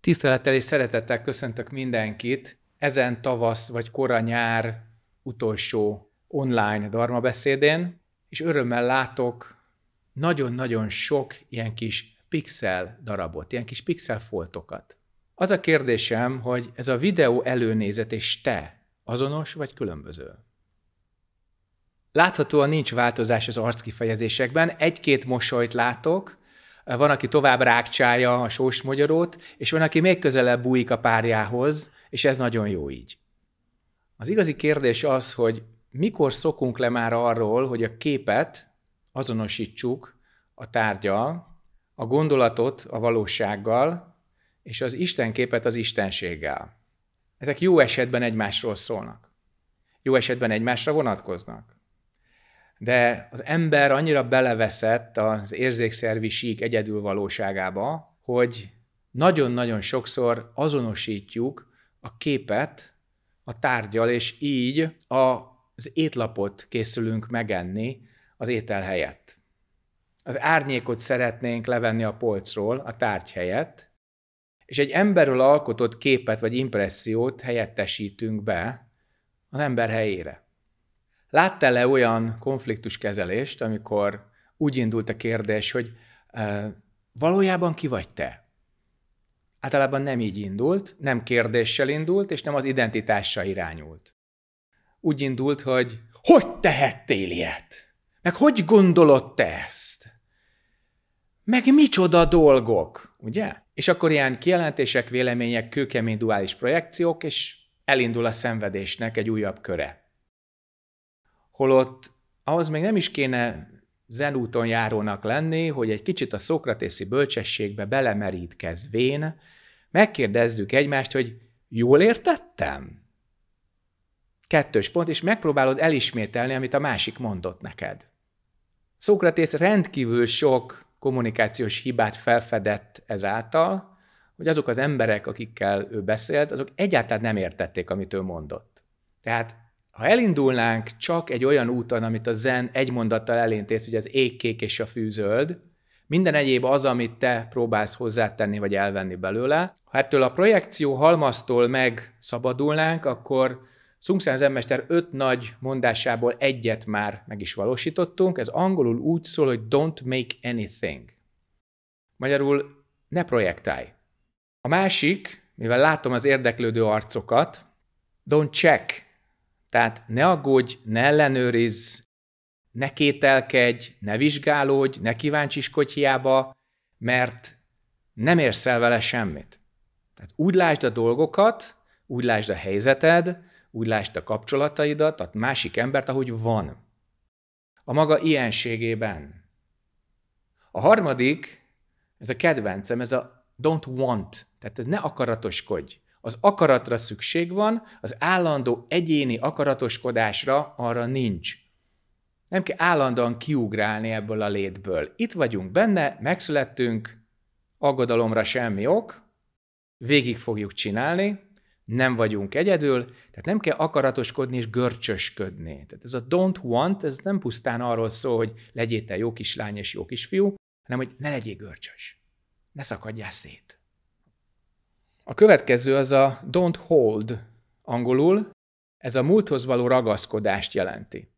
Tisztelettel és szeretettel köszöntök mindenkit ezen tavasz vagy kora nyár utolsó online darma beszédén, és örömmel látok nagyon-nagyon sok ilyen kis pixel darabot, ilyen kis pixel foltokat. Az a kérdésem, hogy ez a videó előnézet és te azonos vagy különböző? Láthatóan nincs változás az arckifejezésekben, egy-két mosolyt látok, van, aki tovább rákcsálja a sós magyarót, és van, aki még közelebb bújik a párjához, és ez nagyon jó így. Az igazi kérdés az, hogy mikor szokunk le már arról, hogy a képet azonosítsuk a tárgyal, a gondolatot a valósággal, és az Isten képet az Istenséggel. Ezek jó esetben egymásról szólnak. Jó esetben egymásra vonatkoznak de az ember annyira beleveszett az érzékszervi sík egyedül valóságába, hogy nagyon-nagyon sokszor azonosítjuk a képet a tárgyal, és így az étlapot készülünk megenni az étel helyett. Az árnyékot szeretnénk levenni a polcról, a tárgy helyett, és egy emberről alkotott képet vagy impressziót helyettesítünk be az ember helyére. Láttál-e olyan konfliktuskezelést, amikor úgy indult a kérdés, hogy e, valójában ki vagy te? Általában nem így indult, nem kérdéssel indult, és nem az identitással irányult. Úgy indult, hogy hogy tehettél ilyet? Meg hogy gondolod te ezt? Meg micsoda dolgok, ugye? És akkor ilyen kijelentések, vélemények, kőkemény duális projekciók, és elindul a szenvedésnek egy újabb köre holott ahhoz még nem is kéne zenúton járónak lenni, hogy egy kicsit a szokratészi bölcsességbe belemerítkezvén megkérdezzük egymást, hogy jól értettem? Kettős pont, és megpróbálod elismételni, amit a másik mondott neked. Szókratész rendkívül sok kommunikációs hibát felfedett ezáltal, hogy azok az emberek, akikkel ő beszélt, azok egyáltalán nem értették, amit ő mondott. Tehát ha elindulnánk csak egy olyan úton, amit a zen egy mondattal elintéz, hogy az égkék és a fűzöld, minden egyéb az, amit te próbálsz hozzátenni vagy elvenni belőle. Ha ettől a projekció halmaztól megszabadulnánk, akkor Szungszán zenmester öt nagy mondásából egyet már meg is valósítottunk. Ez angolul úgy szól, hogy don't make anything. Magyarul ne projektálj. A másik, mivel látom az érdeklődő arcokat, don't check, tehát ne aggódj, ne ellenőrizz, ne kételkedj, ne vizsgálódj, ne kíváncsiskodj hiába, mert nem érsz el vele semmit. Tehát úgy lásd a dolgokat, úgy lásd a helyzeted, úgy lásd a kapcsolataidat, a másik embert, ahogy van. A maga ilyenségében. A harmadik, ez a kedvencem, ez a don't want, tehát ne akaratoskodj. Az akaratra szükség van, az állandó egyéni akaratoskodásra arra nincs. Nem kell állandóan kiugrálni ebből a létből. Itt vagyunk benne, megszülettünk, aggodalomra semmi ok, végig fogjuk csinálni, nem vagyunk egyedül, tehát nem kell akaratoskodni és görcsösködni. Tehát ez a don't want, ez nem pusztán arról szól, hogy legyél te jó kislány és jó kisfiú, hanem hogy ne legyél görcsös, ne szakadjál szét. A következő az a don't hold angolul, ez a múlthoz való ragaszkodást jelenti.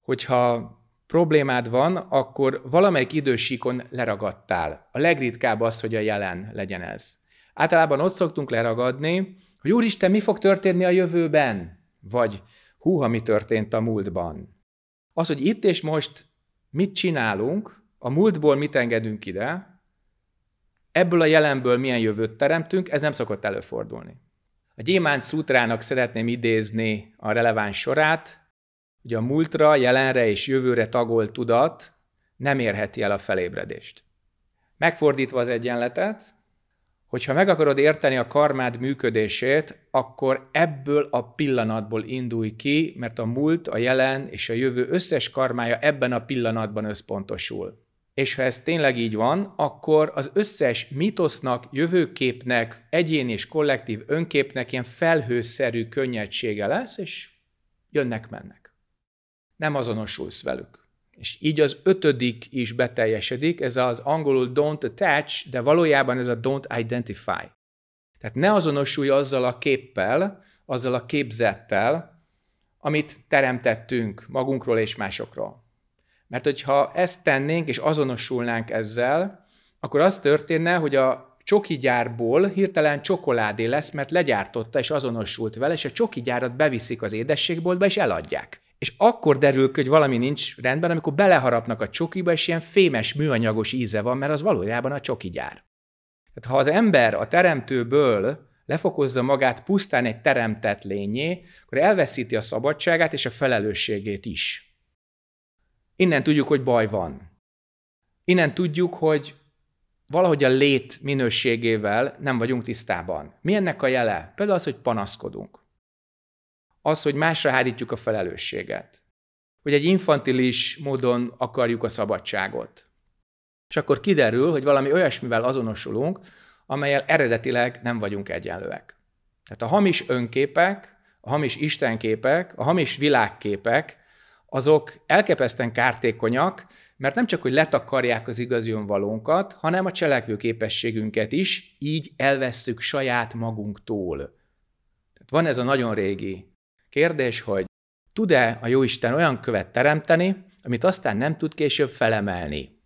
Hogyha problémád van, akkor valamelyik idősíkon leragadtál. A legritkább az, hogy a jelen legyen ez. Általában ott szoktunk leragadni, hogy Úristen, mi fog történni a jövőben? Vagy húha, mi történt a múltban? Az, hogy itt és most mit csinálunk, a múltból mit engedünk ide, ebből a jelenből milyen jövőt teremtünk, ez nem szokott előfordulni. A Gyémánt Szútrának szeretném idézni a releváns sorát, hogy a múltra, jelenre és jövőre tagolt tudat nem érheti el a felébredést. Megfordítva az egyenletet, hogyha meg akarod érteni a karmád működését, akkor ebből a pillanatból indulj ki, mert a múlt, a jelen és a jövő összes karmája ebben a pillanatban összpontosul. És ha ez tényleg így van, akkor az összes mitosznak, jövőképnek, egyén és kollektív önképnek ilyen felhőszerű könnyedsége lesz, és jönnek-mennek. Nem azonosulsz velük. És így az ötödik is beteljesedik, ez az angolul don't attach, de valójában ez a don't identify. Tehát ne azonosulj azzal a képpel, azzal a képzettel, amit teremtettünk magunkról és másokról. Mert hogyha ezt tennénk és azonosulnánk ezzel, akkor az történne, hogy a csoki gyárból hirtelen csokoládé lesz, mert legyártotta és azonosult vele, és a csoki gyárat beviszik az édességboltba és eladják. És akkor derül ki, hogy valami nincs rendben, amikor beleharapnak a csokiba, és ilyen fémes, műanyagos íze van, mert az valójában a csoki gyár. Tehát ha az ember a teremtőből lefokozza magát pusztán egy teremtett lényé, akkor elveszíti a szabadságát és a felelősségét is. Innen tudjuk, hogy baj van. Innen tudjuk, hogy valahogy a lét minőségével nem vagyunk tisztában. Mi ennek a jele? Például az, hogy panaszkodunk. Az, hogy másra hárítjuk a felelősséget. Hogy egy infantilis módon akarjuk a szabadságot. És akkor kiderül, hogy valami olyasmivel azonosulunk, amelyel eredetileg nem vagyunk egyenlőek. Tehát a hamis önképek, a hamis istenképek, a hamis világképek azok elkepeszten kártékonyak, mert nem csak, hogy letakarják az igazi önvalónkat, hanem a cselekvő képességünket is, így elvesszük saját magunktól. Tehát van ez a nagyon régi kérdés, hogy tud-e a Jóisten olyan követ teremteni, amit aztán nem tud később felemelni?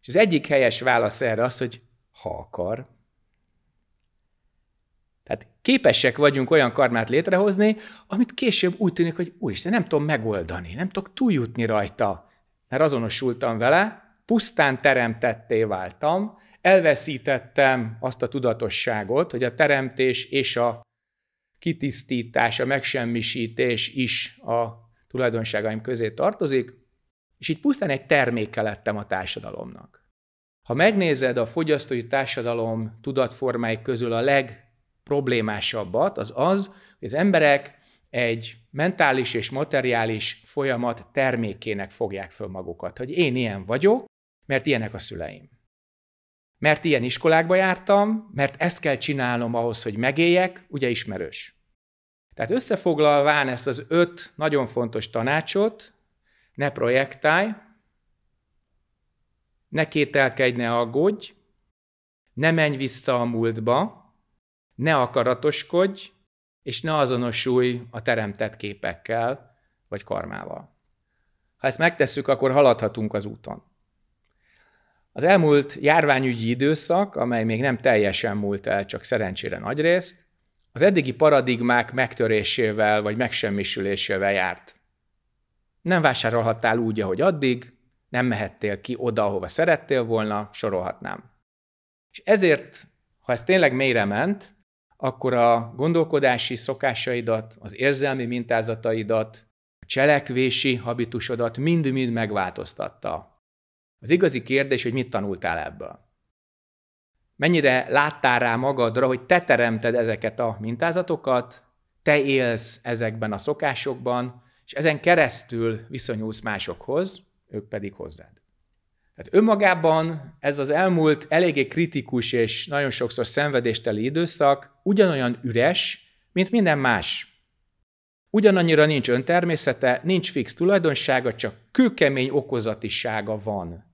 És az egyik helyes válasz erre az, hogy ha akar, tehát képesek vagyunk olyan karmát létrehozni, amit később úgy tűnik, hogy úristen, nem tudom megoldani, nem tudok túljutni rajta, mert azonosultam vele, pusztán teremtetté váltam, elveszítettem azt a tudatosságot, hogy a teremtés és a kitisztítás, a megsemmisítés is a tulajdonságaim közé tartozik, és így pusztán egy terméke lettem a társadalomnak. Ha megnézed a fogyasztói társadalom tudatformái közül a leg problémásabbat, az az, hogy az emberek egy mentális és materiális folyamat termékének fogják föl magukat, hogy én ilyen vagyok, mert ilyenek a szüleim. Mert ilyen iskolákba jártam, mert ezt kell csinálnom ahhoz, hogy megéljek, ugye ismerős. Tehát összefoglalván ezt az öt nagyon fontos tanácsot, ne projektálj, ne kételkedj, ne aggódj, ne menj vissza a múltba, ne akaratoskodj, és ne azonosulj a teremtett képekkel vagy karmával. Ha ezt megtesszük, akkor haladhatunk az úton. Az elmúlt járványügyi időszak, amely még nem teljesen múlt el, csak szerencsére nagy részt, az eddigi paradigmák megtörésével vagy megsemmisülésével járt. Nem vásárolhattál úgy, ahogy addig, nem mehettél ki oda, ahova szerettél volna, sorolhatnám. És ezért, ha ez tényleg mélyre ment, akkor a gondolkodási szokásaidat, az érzelmi mintázataidat, a cselekvési habitusodat mind-mind megváltoztatta. Az igazi kérdés, hogy mit tanultál ebből. Mennyire láttál rá magadra, hogy te teremted ezeket a mintázatokat, te élsz ezekben a szokásokban, és ezen keresztül viszonyulsz másokhoz, ők pedig hozzád. Tehát önmagában ez az elmúlt eléggé kritikus és nagyon sokszor szenvedésteli időszak ugyanolyan üres, mint minden más. Ugyanannyira nincs öntermészete, nincs fix tulajdonsága, csak kőkemény okozatisága van.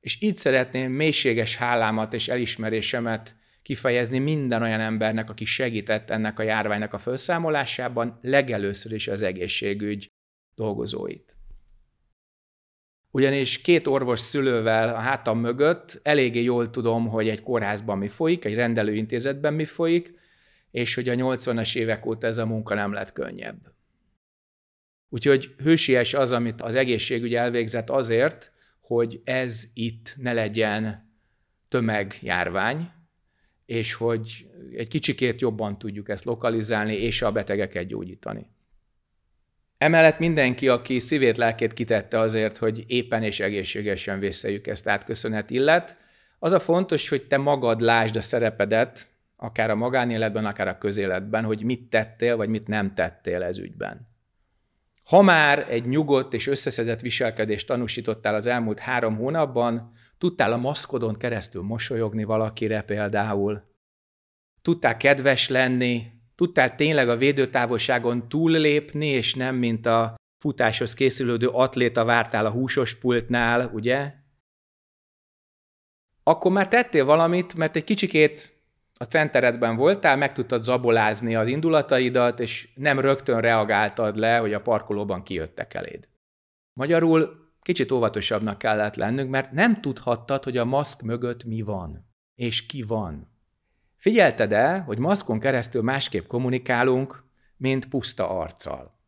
És így szeretném mélységes hálámat és elismerésemet kifejezni minden olyan embernek, aki segített ennek a járványnak a felszámolásában, legelőször is az egészségügy dolgozóit ugyanis két orvos szülővel a hátam mögött eléggé jól tudom, hogy egy kórházban mi folyik, egy rendelőintézetben mi folyik, és hogy a 80-as évek óta ez a munka nem lett könnyebb. Úgyhogy hősies az, amit az egészségügy elvégzett azért, hogy ez itt ne legyen tömegjárvány, és hogy egy kicsikét jobban tudjuk ezt lokalizálni, és a betegeket gyógyítani. Emellett mindenki, aki szívét, lelkét kitette azért, hogy éppen és egészségesen vészeljük ezt át, illet. Az a fontos, hogy te magad lásd a szerepedet, akár a magánéletben, akár a közéletben, hogy mit tettél, vagy mit nem tettél ez ügyben. Ha már egy nyugodt és összeszedett viselkedést tanúsítottál az elmúlt három hónapban, tudtál a maszkodon keresztül mosolyogni valakire például, tudtál kedves lenni, tudtál tényleg a védőtávolságon túllépni, és nem mint a futáshoz készülődő atléta vártál a húsos pultnál, ugye? Akkor már tettél valamit, mert egy kicsikét a centeredben voltál, meg tudtad zabolázni az indulataidat, és nem rögtön reagáltad le, hogy a parkolóban kijöttek eléd. Magyarul kicsit óvatosabbnak kellett lennünk, mert nem tudhattad, hogy a maszk mögött mi van, és ki van. Figyelted el, hogy maszkon keresztül másképp kommunikálunk, mint puszta arccal?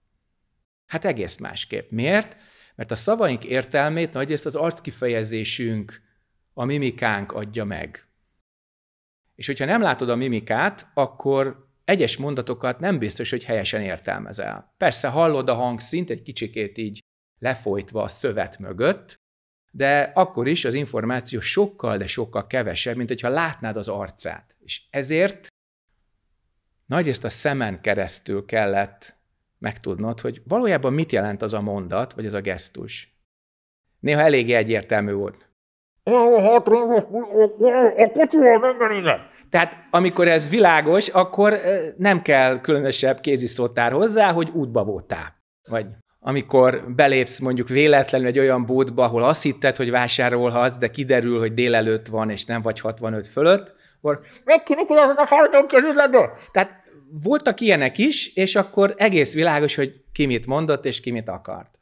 Hát egész másképp. Miért? Mert a szavaink értelmét nagyrészt az arckifejezésünk, a mimikánk adja meg. És hogyha nem látod a mimikát, akkor egyes mondatokat nem biztos, hogy helyesen értelmezel. Persze hallod a hangszint egy kicsikét így lefolytva a szövet mögött, de akkor is az információ sokkal, de sokkal kevesebb, mint hogyha látnád az arcát. És ezért ezt a szemen keresztül kellett megtudnod, hogy valójában mit jelent az a mondat, vagy az a gesztus. Néha eléggé egyértelmű volt. A innen! Tehát amikor ez világos, akkor nem kell különösebb kéziszótár hozzá, hogy útba voltál, vagy amikor belépsz mondjuk véletlenül egy olyan bódba, ahol azt hitted, hogy vásárolhatsz, de kiderül, hogy délelőtt van, és nem vagy 65 fölött, akkor megtudok, hogy a fajtok az üzletből. Tehát voltak ilyenek is, és akkor egész világos, hogy ki mit mondott, és ki mit akart.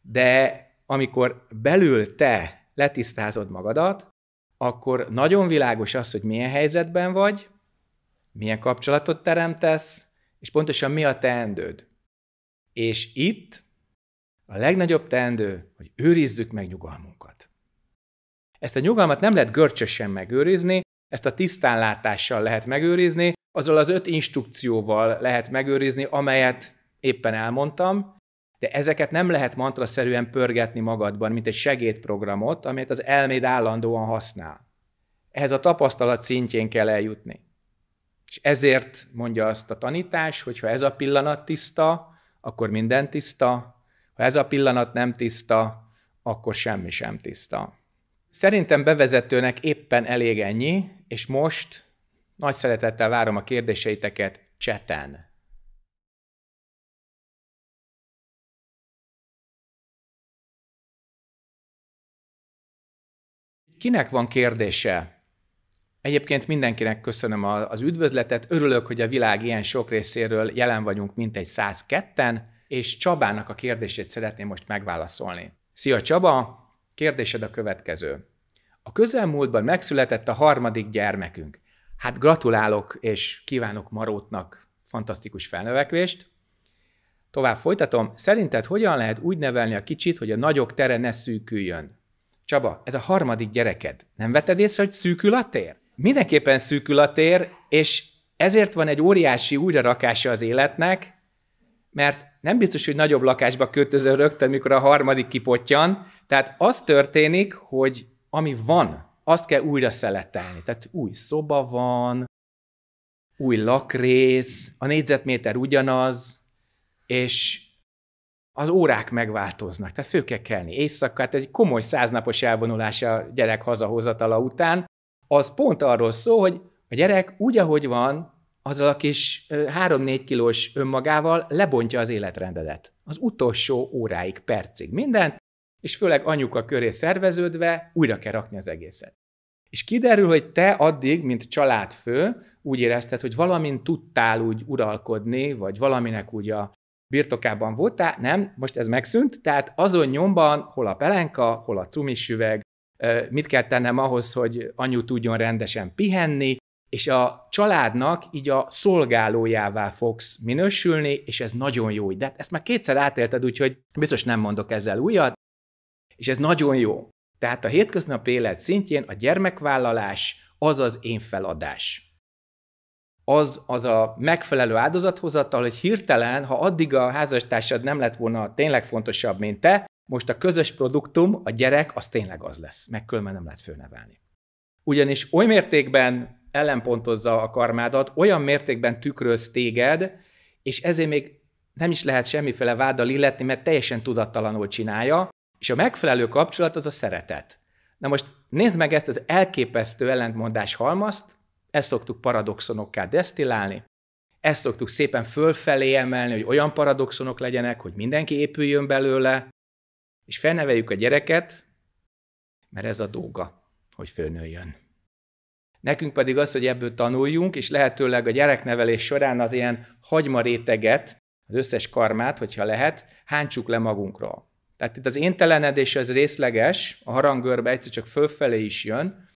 De amikor belül te letisztázod magadat, akkor nagyon világos az, hogy milyen helyzetben vagy, milyen kapcsolatot teremtesz, és pontosan mi a teendőd. És itt a legnagyobb teendő, hogy őrizzük meg nyugalmunkat. Ezt a nyugalmat nem lehet görcsösen megőrizni, ezt a tisztánlátással lehet megőrizni, azzal az öt instrukcióval lehet megőrizni, amelyet éppen elmondtam, de ezeket nem lehet mantraszerűen pörgetni magadban, mint egy segédprogramot, amelyet az elméd állandóan használ. Ehhez a tapasztalat szintjén kell eljutni. És ezért mondja azt a tanítás, hogy ha ez a pillanat tiszta, akkor minden tiszta, ha ez a pillanat nem tiszta, akkor semmi sem tiszta. Szerintem bevezetőnek éppen elég ennyi, és most nagy szeretettel várom a kérdéseiteket cseten. Kinek van kérdése? Egyébként mindenkinek köszönöm az üdvözletet, örülök, hogy a világ ilyen sok részéről jelen vagyunk egy 102-en, és Csabának a kérdését szeretném most megválaszolni. Szia Csaba, kérdésed a következő. A közelmúltban megszületett a harmadik gyermekünk. Hát gratulálok, és kívánok Marótnak fantasztikus felnövekvést. Tovább folytatom. Szerinted hogyan lehet úgy nevelni a kicsit, hogy a nagyok tere ne szűküljön? Csaba, ez a harmadik gyereked. Nem veted észre, hogy szűkül a tér? mindenképpen szűkül a tér, és ezért van egy óriási újrarakása az életnek, mert nem biztos, hogy nagyobb lakásba költözöl rögtön, mikor a harmadik kipotjan. Tehát az történik, hogy ami van, azt kell újra szeletelni. Tehát új szoba van, új lakrész, a négyzetméter ugyanaz, és az órák megváltoznak, tehát fő kell kelni éjszaka, tehát egy komoly száznapos elvonulás a gyerek hazahozatala után, az pont arról szól, hogy a gyerek úgy, ahogy van, azzal a kis 3-4 kilós önmagával lebontja az életrendedet. Az utolsó óráig, percig mindent, és főleg anyuka köré szerveződve újra kell rakni az egészet. És kiderül, hogy te addig, mint családfő, úgy érezted, hogy valamin tudtál úgy uralkodni, vagy valaminek úgy a birtokában voltál, nem, most ez megszűnt, tehát azon nyomban hol a pelenka, hol a cumisüveg, mit kell tennem ahhoz, hogy anyu tudjon rendesen pihenni, és a családnak így a szolgálójává fogsz minősülni, és ez nagyon jó. De ezt már kétszer átélted, úgyhogy biztos nem mondok ezzel újat, és ez nagyon jó. Tehát a hétköznapi élet szintjén a gyermekvállalás az az én feladás. Az, az a megfelelő áldozathozattal, hogy hirtelen, ha addig a házastársad nem lett volna tényleg fontosabb, mint te, most a közös produktum, a gyerek, az tényleg az lesz, meg különben nem lehet főnevelni. Ugyanis oly mértékben ellenpontozza a karmádat, olyan mértékben tükröz téged, és ezért még nem is lehet semmiféle váddal illetni, mert teljesen tudattalanul csinálja, és a megfelelő kapcsolat az a szeretet. Na most nézd meg ezt az elképesztő ellentmondás halmazt, ezt szoktuk paradoxonokká desztillálni, ezt szoktuk szépen fölfelé emelni, hogy olyan paradoxonok legyenek, hogy mindenki épüljön belőle, és felneveljük a gyereket, mert ez a dolga, hogy fölnőjön. Nekünk pedig az, hogy ebből tanuljunk, és lehetőleg a gyereknevelés során az ilyen réteget, az összes karmát, hogyha lehet, hántsuk le magunkról. Tehát itt az éntelenedés az részleges, a harangörbe egyszer csak fölfelé is jön,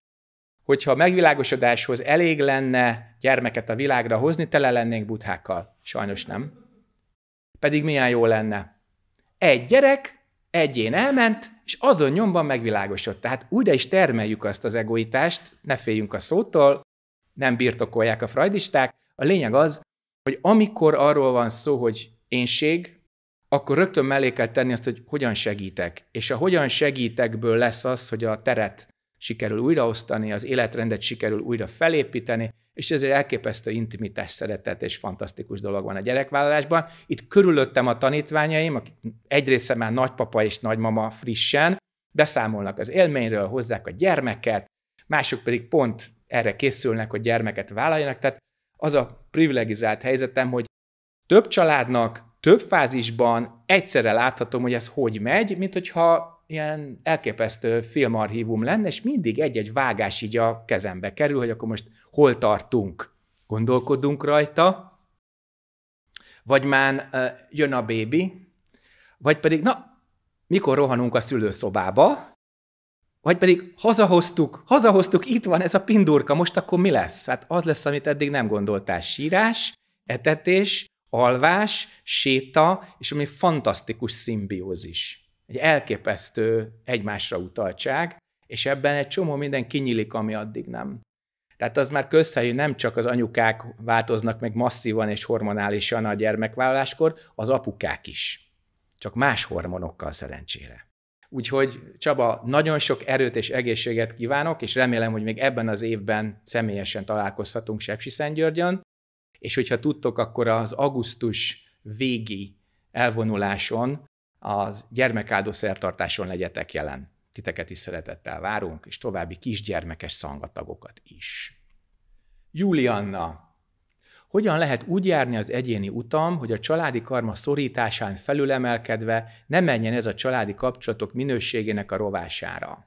hogyha a megvilágosodáshoz elég lenne gyermeket a világra hozni, tele lennénk buthákkal. Sajnos nem. Pedig milyen jó lenne. Egy gyerek, egyén elment, és azon nyomban megvilágosodott. Tehát újra is termeljük azt az egoitást, ne féljünk a szótól, nem birtokolják a frajdisták. A lényeg az, hogy amikor arról van szó, hogy énség, akkor rögtön mellé kell tenni azt, hogy hogyan segítek. És a hogyan segítekből lesz az, hogy a teret sikerül újraosztani, az életrendet sikerül újra felépíteni, és ezért elképesztő intimitás, szeretet és fantasztikus dolog van a gyerekvállalásban. Itt körülöttem a tanítványaim, akik egyrészt már nagypapa és nagymama frissen, beszámolnak az élményről, hozzák a gyermeket, mások pedig pont erre készülnek, hogy gyermeket vállaljanak. Tehát az a privilegizált helyzetem, hogy több családnak, több fázisban egyszerre láthatom, hogy ez hogy megy, mint hogyha ilyen elképesztő filmarchívum lenne, és mindig egy-egy vágás így a kezembe kerül, hogy akkor most hol tartunk, gondolkodunk rajta, vagy már uh, jön a bébi, vagy pedig, na, mikor rohanunk a szülőszobába, vagy pedig hazahoztuk, hazahoztuk, itt van ez a pindurka, most akkor mi lesz? Hát az lesz, amit eddig nem gondoltál. Sírás, etetés, alvás, séta, és ami fantasztikus szimbiózis. Egy elképesztő egymásra utaltság, és ebben egy csomó minden kinyílik, ami addig nem. Tehát az már közhelyű, nem csak az anyukák változnak meg masszívan és hormonálisan a gyermekvállaláskor, az apukák is. Csak más hormonokkal szerencsére. Úgyhogy Csaba, nagyon sok erőt és egészséget kívánok, és remélem, hogy még ebben az évben személyesen találkozhatunk Sepsi Szentgyörgyön, és hogyha tudtok, akkor az augusztus végi elvonuláson az gyermekáldó szertartáson legyetek jelen. Titeket is szeretettel várunk, és további kisgyermekes szangatagokat is. Julianna. Hogyan lehet úgy járni az egyéni utam, hogy a családi karma szorításán felülemelkedve ne menjen ez a családi kapcsolatok minőségének a rovására?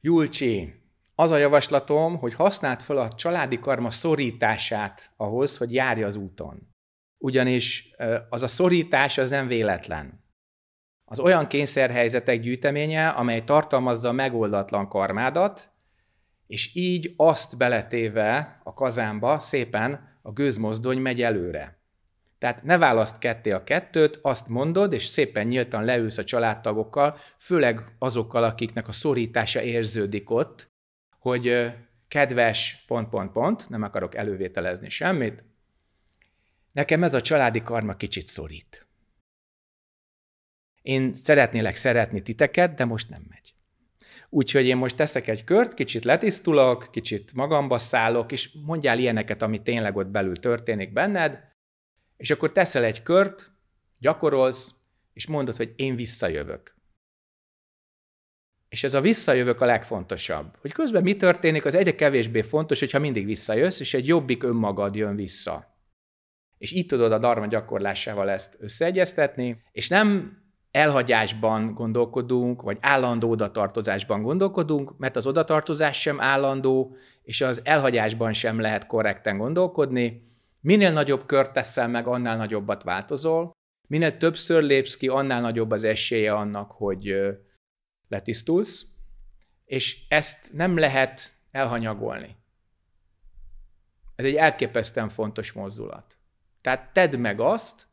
Julcsi. Az a javaslatom, hogy használd fel a családi karma szorítását ahhoz, hogy járj az úton. Ugyanis az a szorítás az nem véletlen az olyan kényszerhelyzetek gyűjteménye, amely tartalmazza a megoldatlan karmádat, és így azt beletéve a kazánba szépen a gőzmozdony megy előre. Tehát ne választ ketté a kettőt, azt mondod, és szépen nyíltan leülsz a családtagokkal, főleg azokkal, akiknek a szorítása érződik ott, hogy kedves pont, pont, pont, nem akarok elővételezni semmit, nekem ez a családi karma kicsit szorít. Én szeretnélek szeretni titeket, de most nem megy. Úgyhogy én most teszek egy kört, kicsit letisztulok, kicsit magamba szállok, és mondjál ilyeneket, ami tényleg ott belül történik benned, és akkor teszel egy kört, gyakorolsz, és mondod, hogy én visszajövök. És ez a visszajövök a legfontosabb. Hogy közben mi történik, az egyre kevésbé fontos, hogyha mindig visszajössz, és egy jobbik önmagad jön vissza. És itt tudod a darma gyakorlásával ezt összeegyeztetni, és nem elhagyásban gondolkodunk, vagy állandó odatartozásban gondolkodunk, mert az odatartozás sem állandó, és az elhagyásban sem lehet korrekten gondolkodni. Minél nagyobb kört teszel meg, annál nagyobbat változol. Minél többször lépsz ki, annál nagyobb az esélye annak, hogy letisztulsz, és ezt nem lehet elhanyagolni. Ez egy elképesztően fontos mozdulat. Tehát tedd meg azt,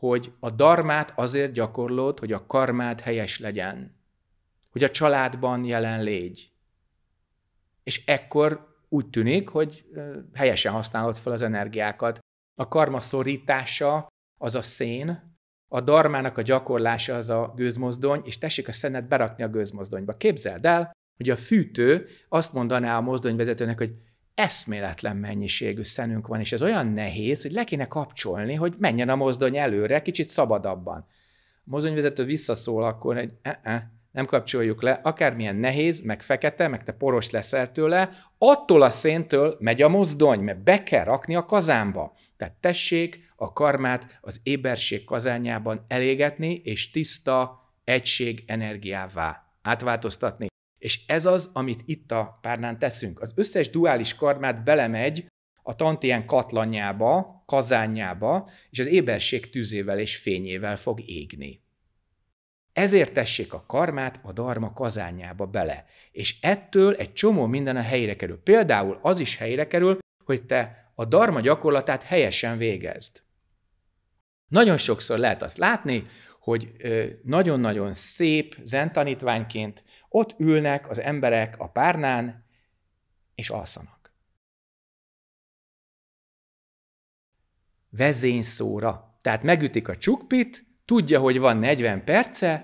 hogy a darmát azért gyakorlod, hogy a karmád helyes legyen, hogy a családban jelen légy. És ekkor úgy tűnik, hogy helyesen használod fel az energiákat. A karma szorítása az a szén, a darmának a gyakorlása az a gőzmozdony, és tessék a szennet berakni a gőzmozdonyba. Képzeld el, hogy a fűtő azt mondaná a mozdonyvezetőnek, hogy eszméletlen mennyiségű szenünk van, és ez olyan nehéz, hogy le kéne kapcsolni, hogy menjen a mozdony előre, kicsit szabadabban. A mozdonyvezető visszaszól akkor, hogy e-e, nem kapcsoljuk le, akármilyen nehéz, meg fekete, meg te poros leszel tőle, attól a széntől megy a mozdony, mert be kell rakni a kazánba. Tehát tessék a karmát az éberség kazányában elégetni, és tiszta egység energiává átváltoztatni. És ez az, amit itt a párnán teszünk. Az összes duális karmát belemegy a tantien katlanjába, kazánjába, és az éberség tűzével és fényével fog égni. Ezért tessék a karmát a darma kazánjába bele, és ettől egy csomó minden a helyre kerül. Például az is helyre kerül, hogy te a darma gyakorlatát helyesen végezd. Nagyon sokszor lehet azt látni, hogy nagyon-nagyon szép zentanítványként ott ülnek az emberek a párnán, és alszanak. Vezényszóra. Tehát megütik a csukpit, tudja, hogy van 40 perce,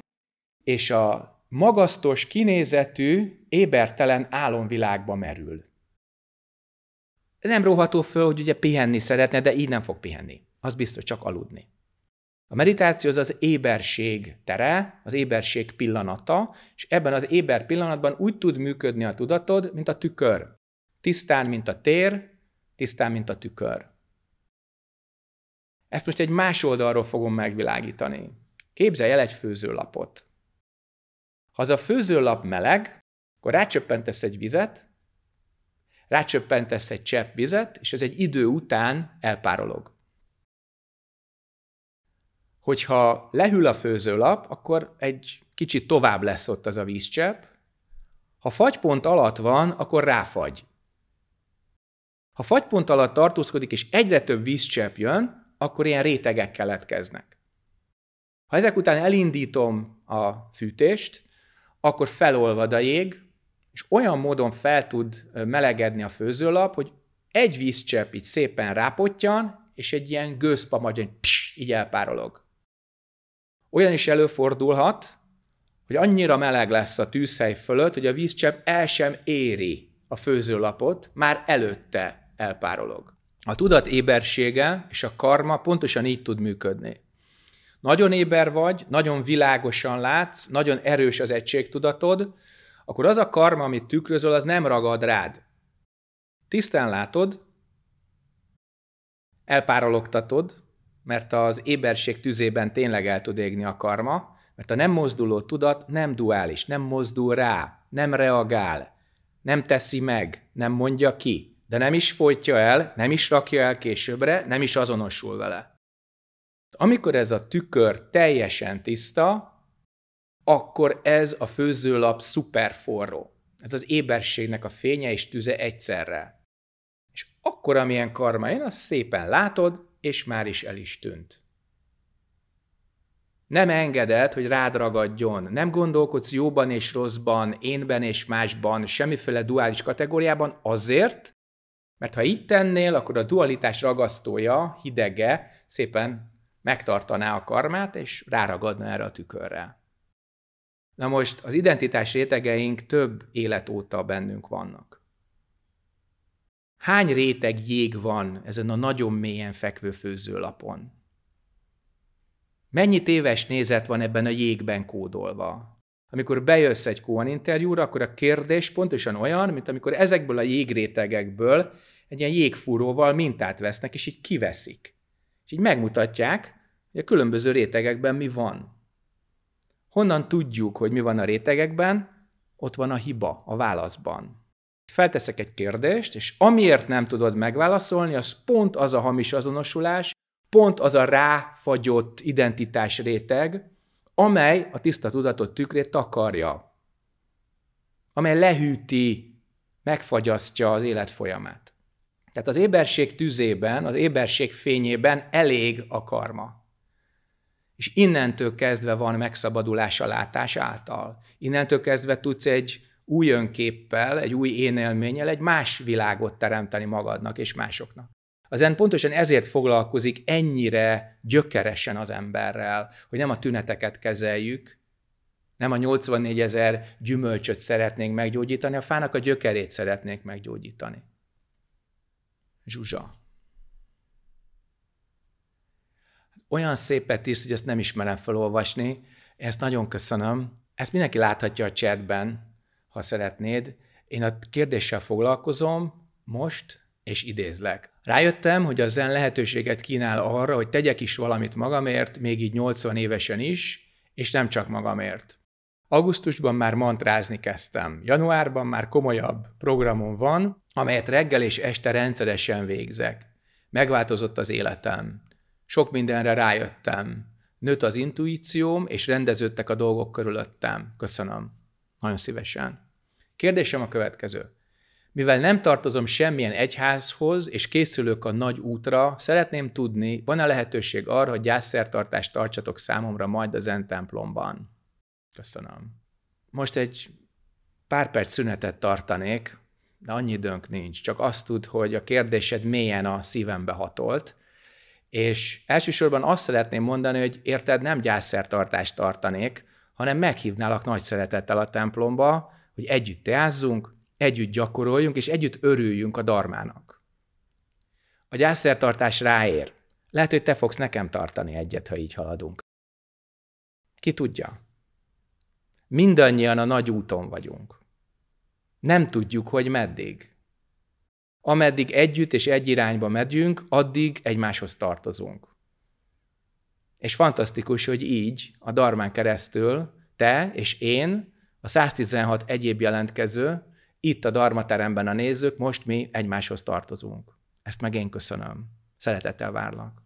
és a magasztos, kinézetű, ébertelen álomvilágba merül. Nem róható föl, hogy ugye pihenni szeretne, de így nem fog pihenni. Az biztos, csak aludni. A meditáció az az éberség tere, az éberség pillanata, és ebben az éber pillanatban úgy tud működni a tudatod, mint a tükör. Tisztán, mint a tér, tisztán, mint a tükör. Ezt most egy más oldalról fogom megvilágítani. Képzelj el egy főzőlapot. Ha az a főzőlap meleg, akkor rácsöppentesz egy vizet, rácsöppentesz egy csepp vizet, és ez egy idő után elpárolog hogyha lehűl a főzőlap, akkor egy kicsit tovább lesz ott az a vízcsepp. Ha fagypont alatt van, akkor ráfagy. Ha fagypont alatt tartózkodik, és egyre több vízcsepp jön, akkor ilyen rétegek keletkeznek. Ha ezek után elindítom a fűtést, akkor felolvad a jég, és olyan módon fel tud melegedni a főzőlap, hogy egy vízcsepp így szépen rápottyan, és egy ilyen gőzpamagy, így elpárolog. Olyan is előfordulhat, hogy annyira meleg lesz a tűzhely fölött, hogy a vízcsepp el sem éri a főzőlapot, már előtte elpárolog. A tudat ébersége és a karma pontosan így tud működni. Nagyon éber vagy, nagyon világosan látsz, nagyon erős az egységtudatod, akkor az a karma, amit tükrözöl, az nem ragad rád. Tisztán látod, elpárologtatod, mert az éberség tüzében tényleg el tud égni a karma, mert a nem mozduló tudat nem duális, nem mozdul rá, nem reagál, nem teszi meg, nem mondja ki, de nem is folytja el, nem is rakja el későbbre, nem is azonosul vele. Amikor ez a tükör teljesen tiszta, akkor ez a főzőlap szuperforró. forró. Ez az éberségnek a fénye és tüze egyszerre. És akkor, amilyen karma jön, azt szépen látod, és már is el is tűnt. Nem engeded, hogy rád ragadjon. Nem gondolkodsz jóban és rosszban, énben és másban, semmiféle duális kategóriában azért, mert ha itt tennél, akkor a dualitás ragasztója, hidege szépen megtartaná a karmát, és ráragadna erre a tükörre. Na most az identitás rétegeink több élet óta bennünk vannak. Hány réteg jég van ezen a nagyon mélyen fekvő főzőlapon? Mennyi téves nézet van ebben a jégben kódolva? Amikor bejössz egy Cohen interjúra, akkor a kérdés pontosan olyan, mint amikor ezekből a jégrétegekből egy ilyen jégfúróval mintát vesznek, és így kiveszik. És így megmutatják, hogy a különböző rétegekben mi van. Honnan tudjuk, hogy mi van a rétegekben? Ott van a hiba a válaszban felteszek egy kérdést, és amiért nem tudod megválaszolni, az pont az a hamis azonosulás, pont az a ráfagyott identitás réteg, amely a tiszta tudatot tükrét takarja, amely lehűti, megfagyasztja az élet folyamát. Tehát az éberség tüzében, az éberség fényében elég a karma. És innentől kezdve van megszabadulás a látás által. Innentől kezdve tudsz egy új önképpel, egy új énélménnyel egy más világot teremteni magadnak és másoknak. Az en pontosan ezért foglalkozik ennyire gyökeresen az emberrel, hogy nem a tüneteket kezeljük, nem a 84 ezer gyümölcsöt szeretnénk meggyógyítani, a fának a gyökerét szeretnénk meggyógyítani. Zsuzsa. Olyan szépet írsz, hogy ezt nem ismerem felolvasni, ezt nagyon köszönöm. Ezt mindenki láthatja a chatben, ha szeretnéd. Én a kérdéssel foglalkozom most, és idézlek. Rájöttem, hogy a zen lehetőséget kínál arra, hogy tegyek is valamit magamért, még így 80 évesen is, és nem csak magamért. Augusztusban már mantrázni kezdtem. Januárban már komolyabb programom van, amelyet reggel és este rendszeresen végzek. Megváltozott az életem. Sok mindenre rájöttem. Nőtt az intuícióm, és rendeződtek a dolgok körülöttem. Köszönöm. Nagyon szívesen. Kérdésem a következő. Mivel nem tartozom semmilyen egyházhoz, és készülök a nagy útra, szeretném tudni, van-e lehetőség arra, hogy gyászszertartást tartsatok számomra majd Zen templomban? Köszönöm. Most egy pár perc szünetet tartanék, de annyi időnk nincs. Csak azt tud, hogy a kérdésed mélyen a szívembe hatolt, és elsősorban azt szeretném mondani, hogy érted, nem gyászszertartást tartanék, hanem meghívnálak nagy szeretettel a templomba, hogy együtt teázzunk, együtt gyakoroljunk, és együtt örüljünk a darmának. A gyászszertartás ráér. Lehet, hogy te fogsz nekem tartani egyet, ha így haladunk. Ki tudja? Mindannyian a nagy úton vagyunk. Nem tudjuk, hogy meddig. Ameddig együtt és egy irányba megyünk, addig egymáshoz tartozunk. És fantasztikus, hogy így a darmán keresztül te és én a 116 egyéb jelentkező, itt a Darmateremben a nézők, most mi egymáshoz tartozunk. Ezt meg én köszönöm. Szeretettel várlak.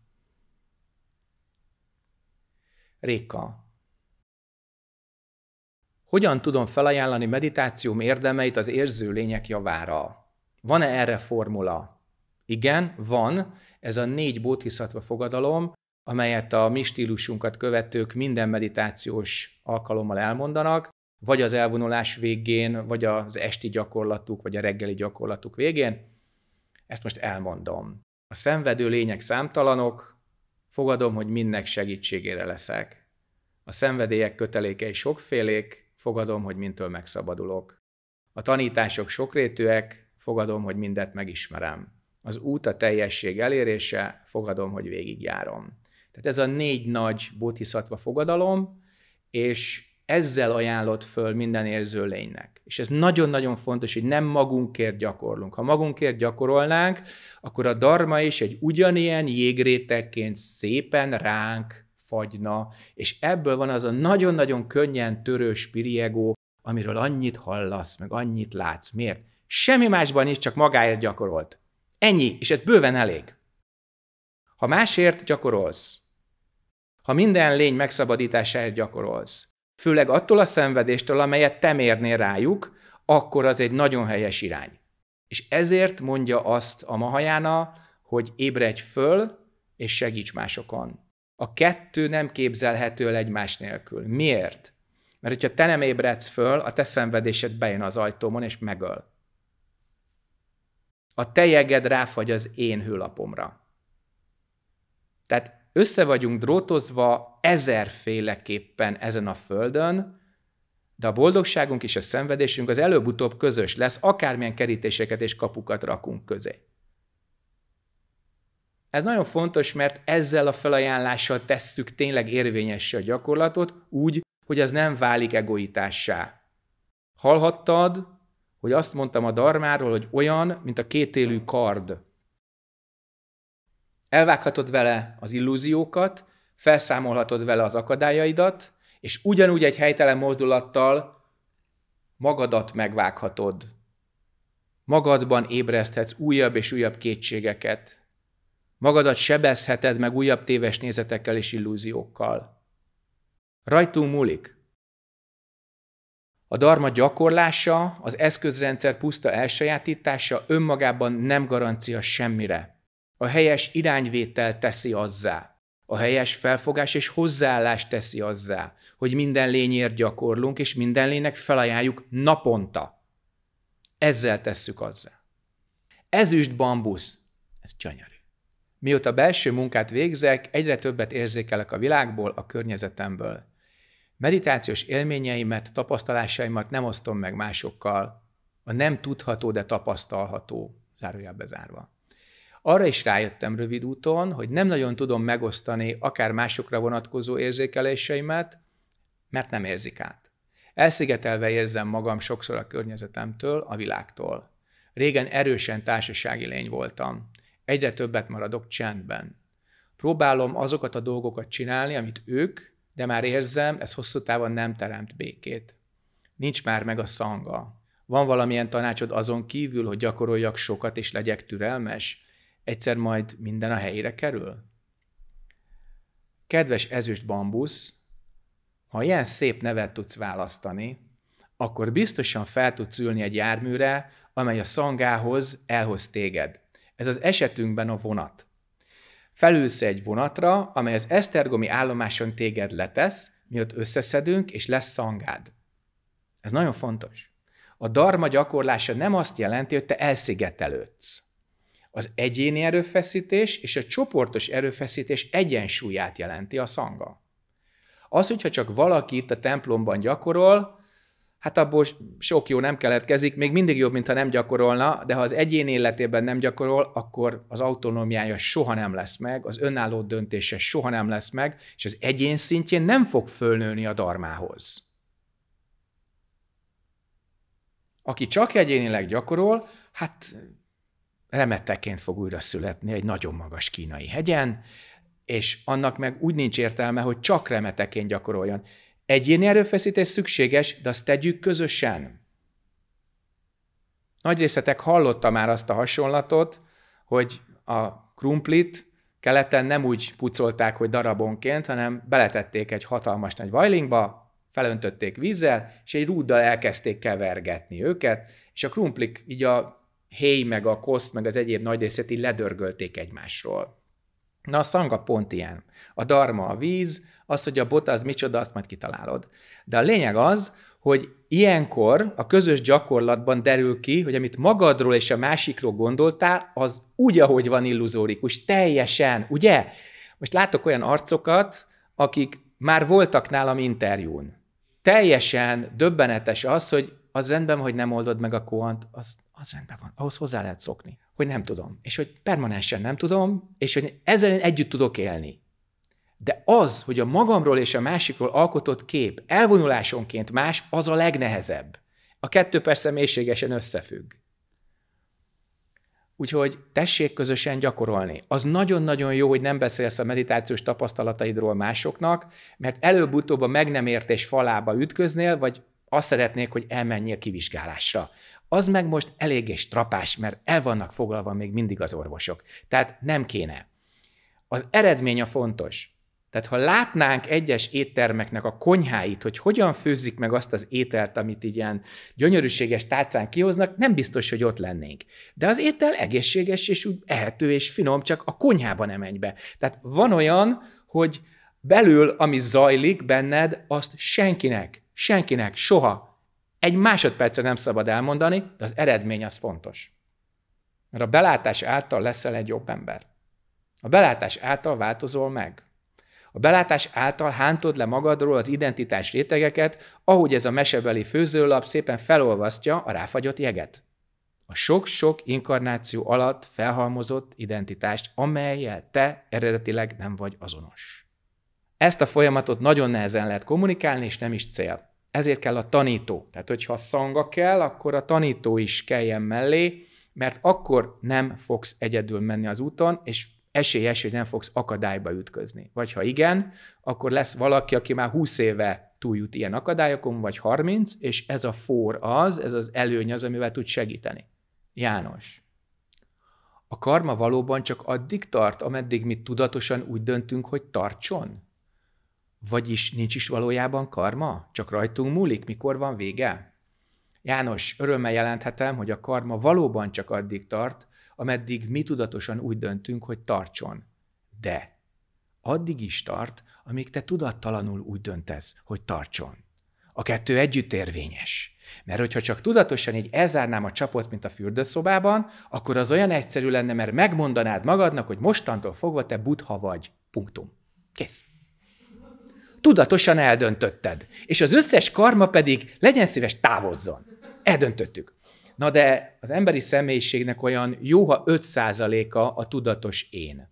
Réka. Hogyan tudom felajánlani meditációm érdemeit az érző lények javára? Van-e erre formula? Igen, van. Ez a négy bódhiszatva fogadalom, amelyet a mi stílusunkat követők minden meditációs alkalommal elmondanak, vagy az elvonulás végén, vagy az esti gyakorlatuk, vagy a reggeli gyakorlatuk végén. Ezt most elmondom. A szenvedő lények számtalanok, fogadom, hogy mindnek segítségére leszek. A szenvedélyek kötelékei sokfélék, fogadom, hogy mintől megszabadulok. A tanítások sokrétűek, fogadom, hogy mindet megismerem. Az út a teljesség elérése, fogadom, hogy végigjárom. Tehát ez a négy nagy bodhisattva fogadalom, és ezzel ajánlott föl minden érző lénynek. És ez nagyon-nagyon fontos, hogy nem magunkért gyakorlunk. Ha magunkért gyakorolnánk, akkor a darma is egy ugyanilyen jégrétekként szépen ránk fagyna, és ebből van az a nagyon-nagyon könnyen törő spiriego, amiről annyit hallasz, meg annyit látsz. Miért? Semmi másban is, csak magáért gyakorolt. Ennyi, és ez bőven elég. Ha másért gyakorolsz, ha minden lény megszabadításáért gyakorolsz, főleg attól a szenvedéstől, amelyet te mérnél rájuk, akkor az egy nagyon helyes irány. És ezért mondja azt a Mahajána, hogy ébredj föl, és segíts másokon. A kettő nem képzelhető el egymás nélkül. Miért? Mert hogyha te nem ébredsz föl, a te szenvedésed bejön az ajtómon, és megöl. A te jeged ráfagy az én hőlapomra. Tehát össze vagyunk drótozva ezerféleképpen ezen a földön, de a boldogságunk és a szenvedésünk az előbb-utóbb közös lesz, akármilyen kerítéseket és kapukat rakunk közé. Ez nagyon fontos, mert ezzel a felajánlással tesszük tényleg érvényessé a gyakorlatot, úgy, hogy az nem válik egoitássá. Hallhattad, hogy azt mondtam a darmáról, hogy olyan, mint a kétélű kard – Elvághatod vele az illúziókat, felszámolhatod vele az akadályaidat, és ugyanúgy egy helytelen mozdulattal magadat megvághatod. Magadban ébreszthetsz újabb és újabb kétségeket. Magadat sebezheted meg újabb téves nézetekkel és illúziókkal. Rajtunk múlik. A darma gyakorlása, az eszközrendszer puszta elsajátítása önmagában nem garancia semmire. A helyes irányvétel teszi azzá. A helyes felfogás és hozzáállás teszi azzá, hogy minden lényért gyakorlunk, és minden lénynek felajánljuk naponta. Ezzel tesszük azzá. Ezüst bambusz. Ez gyönyörű. Mióta belső munkát végzek, egyre többet érzékelek a világból, a környezetemből. Meditációs élményeimet, tapasztalásaimat nem osztom meg másokkal. A nem tudható, de tapasztalható, zárójelbe zárva. Arra is rájöttem rövid úton, hogy nem nagyon tudom megosztani akár másokra vonatkozó érzékeléseimet, mert nem érzik át. Elszigetelve érzem magam sokszor a környezetemtől, a világtól. Régen erősen társasági lény voltam. Egyre többet maradok csendben. Próbálom azokat a dolgokat csinálni, amit ők, de már érzem, ez hosszú távon nem teremt békét. Nincs már meg a szanga. Van valamilyen tanácsod azon kívül, hogy gyakoroljak sokat és legyek türelmes? egyszer majd minden a helyére kerül? Kedves ezüst bambusz, ha ilyen szép nevet tudsz választani, akkor biztosan fel tudsz ülni egy járműre, amely a szangához elhoz téged. Ez az esetünkben a vonat. Felülsz egy vonatra, amely az Esztergomi állomáson téged letesz, miatt összeszedünk, és lesz szangád. Ez nagyon fontos. A darma gyakorlása nem azt jelenti, hogy te elszigetelődsz. Az egyéni erőfeszítés és a csoportos erőfeszítés egyensúlyát jelenti a szanga. Az, hogyha csak valaki itt a templomban gyakorol, hát abból sok jó nem keletkezik, még mindig jobb, mintha nem gyakorolna, de ha az egyén életében nem gyakorol, akkor az autonómiája soha nem lesz meg, az önálló döntése soha nem lesz meg, és az egyén szintjén nem fog fölnőni a darmához. Aki csak egyénileg gyakorol, hát remetteként fog újra születni egy nagyon magas kínai hegyen, és annak meg úgy nincs értelme, hogy csak remeteként gyakoroljon. Egyéni erőfeszítés szükséges, de azt tegyük közösen. Nagy részletek hallotta már azt a hasonlatot, hogy a krumplit keleten nem úgy pucolták, hogy darabonként, hanem beletették egy hatalmas nagy vajlingba, felöntötték vízzel, és egy rúddal elkezdték kevergetni őket, és a krumplik így a Héj meg a Koszt meg az egyéb részét így ledörgölték egymásról. Na, a szanga pont ilyen. A darma a víz, az, hogy a bot az micsoda, azt majd kitalálod. De a lényeg az, hogy ilyenkor a közös gyakorlatban derül ki, hogy amit magadról és a másikról gondoltál, az úgy, ahogy van illuzórikus, teljesen, ugye? Most látok olyan arcokat, akik már voltak nálam interjún. Teljesen döbbenetes az, hogy az rendben, hogy nem oldod meg a kohant, azt, az rendben van. Ahhoz hozzá lehet szokni, hogy nem tudom, és hogy permanensen nem tudom, és hogy ezzel én együtt tudok élni. De az, hogy a magamról és a másikról alkotott kép elvonulásonként más, az a legnehezebb. A kettő persze mélységesen összefügg. Úgyhogy tessék közösen gyakorolni. Az nagyon-nagyon jó, hogy nem beszélsz a meditációs tapasztalataidról másoknak, mert előbb-utóbb a meg nem értés falába ütköznél, vagy azt szeretnék, hogy elmenjél kivizsgálásra. Az meg most eléggé strapás, mert el vannak foglalva még mindig az orvosok. Tehát nem kéne. Az eredmény a fontos. Tehát ha látnánk egyes éttermeknek a konyháit, hogy hogyan főzik meg azt az ételt, amit így ilyen gyönyörűséges tárcán kihoznak, nem biztos, hogy ott lennénk. De az étel egészséges és úgy ehető és finom, csak a konyhában nem menj be. Tehát van olyan, hogy belül, ami zajlik benned, azt senkinek, senkinek soha egy másodpercet nem szabad elmondani, de az eredmény az fontos. Mert a belátás által leszel egy jobb ember. A belátás által változol meg. A belátás által hántod le magadról az identitás rétegeket, ahogy ez a mesebeli főzőlap szépen felolvasztja a ráfagyott jeget. A sok-sok inkarnáció alatt felhalmozott identitást, amelyel te eredetileg nem vagy azonos. Ezt a folyamatot nagyon nehezen lehet kommunikálni, és nem is cél. Ezért kell a tanító. Tehát, hogyha a szanga kell, akkor a tanító is kelljen mellé, mert akkor nem fogsz egyedül menni az úton, és esélyes, hogy nem fogsz akadályba ütközni. Vagy ha igen, akkor lesz valaki, aki már 20 éve túljut ilyen akadályokon, vagy 30, és ez a for az, ez az előny az, amivel tud segíteni. János. A karma valóban csak addig tart, ameddig mi tudatosan úgy döntünk, hogy tartson? Vagyis nincs is valójában karma? Csak rajtunk múlik, mikor van vége? János, örömmel jelenthetem, hogy a karma valóban csak addig tart, ameddig mi tudatosan úgy döntünk, hogy tartson. De addig is tart, amíg te tudattalanul úgy döntesz, hogy tartson. A kettő együtt érvényes. Mert hogyha csak tudatosan így elzárnám a csapot, mint a fürdőszobában, akkor az olyan egyszerű lenne, mert megmondanád magadnak, hogy mostantól fogva te butha vagy. Punktum. Kész tudatosan eldöntötted. És az összes karma pedig legyen szíves, távozzon. Eldöntöttük. Na de az emberi személyiségnek olyan jó, ha 5%-a a tudatos én.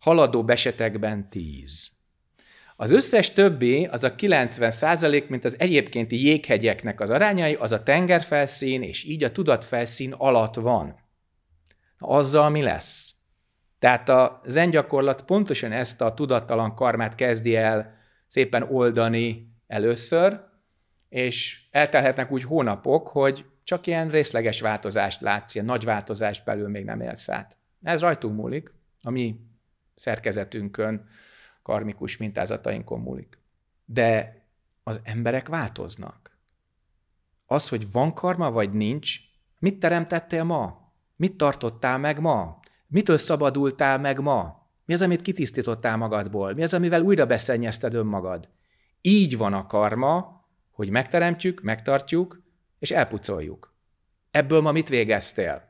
Haladó besetekben 10. Az összes többi, az a 90 százalék, mint az egyébkénti jéghegyeknek az arányai, az a tengerfelszín, és így a tudatfelszín alatt van. Azzal mi lesz? Tehát a zen gyakorlat pontosan ezt a tudattalan karmát kezdi el szépen oldani először, és eltelhetnek úgy hónapok, hogy csak ilyen részleges változást látsz, ilyen nagy változást belül még nem élsz át. Ez rajtunk múlik, a mi szerkezetünkön, karmikus mintázatainkon múlik. De az emberek változnak. Az, hogy van karma vagy nincs, mit teremtettél ma? Mit tartottál meg ma? Mitől szabadultál meg ma? Mi az, amit kitisztítottál magadból? Mi az, amivel újra beszennyezted önmagad? Így van a karma, hogy megteremtjük, megtartjuk, és elpucoljuk. Ebből ma mit végeztél?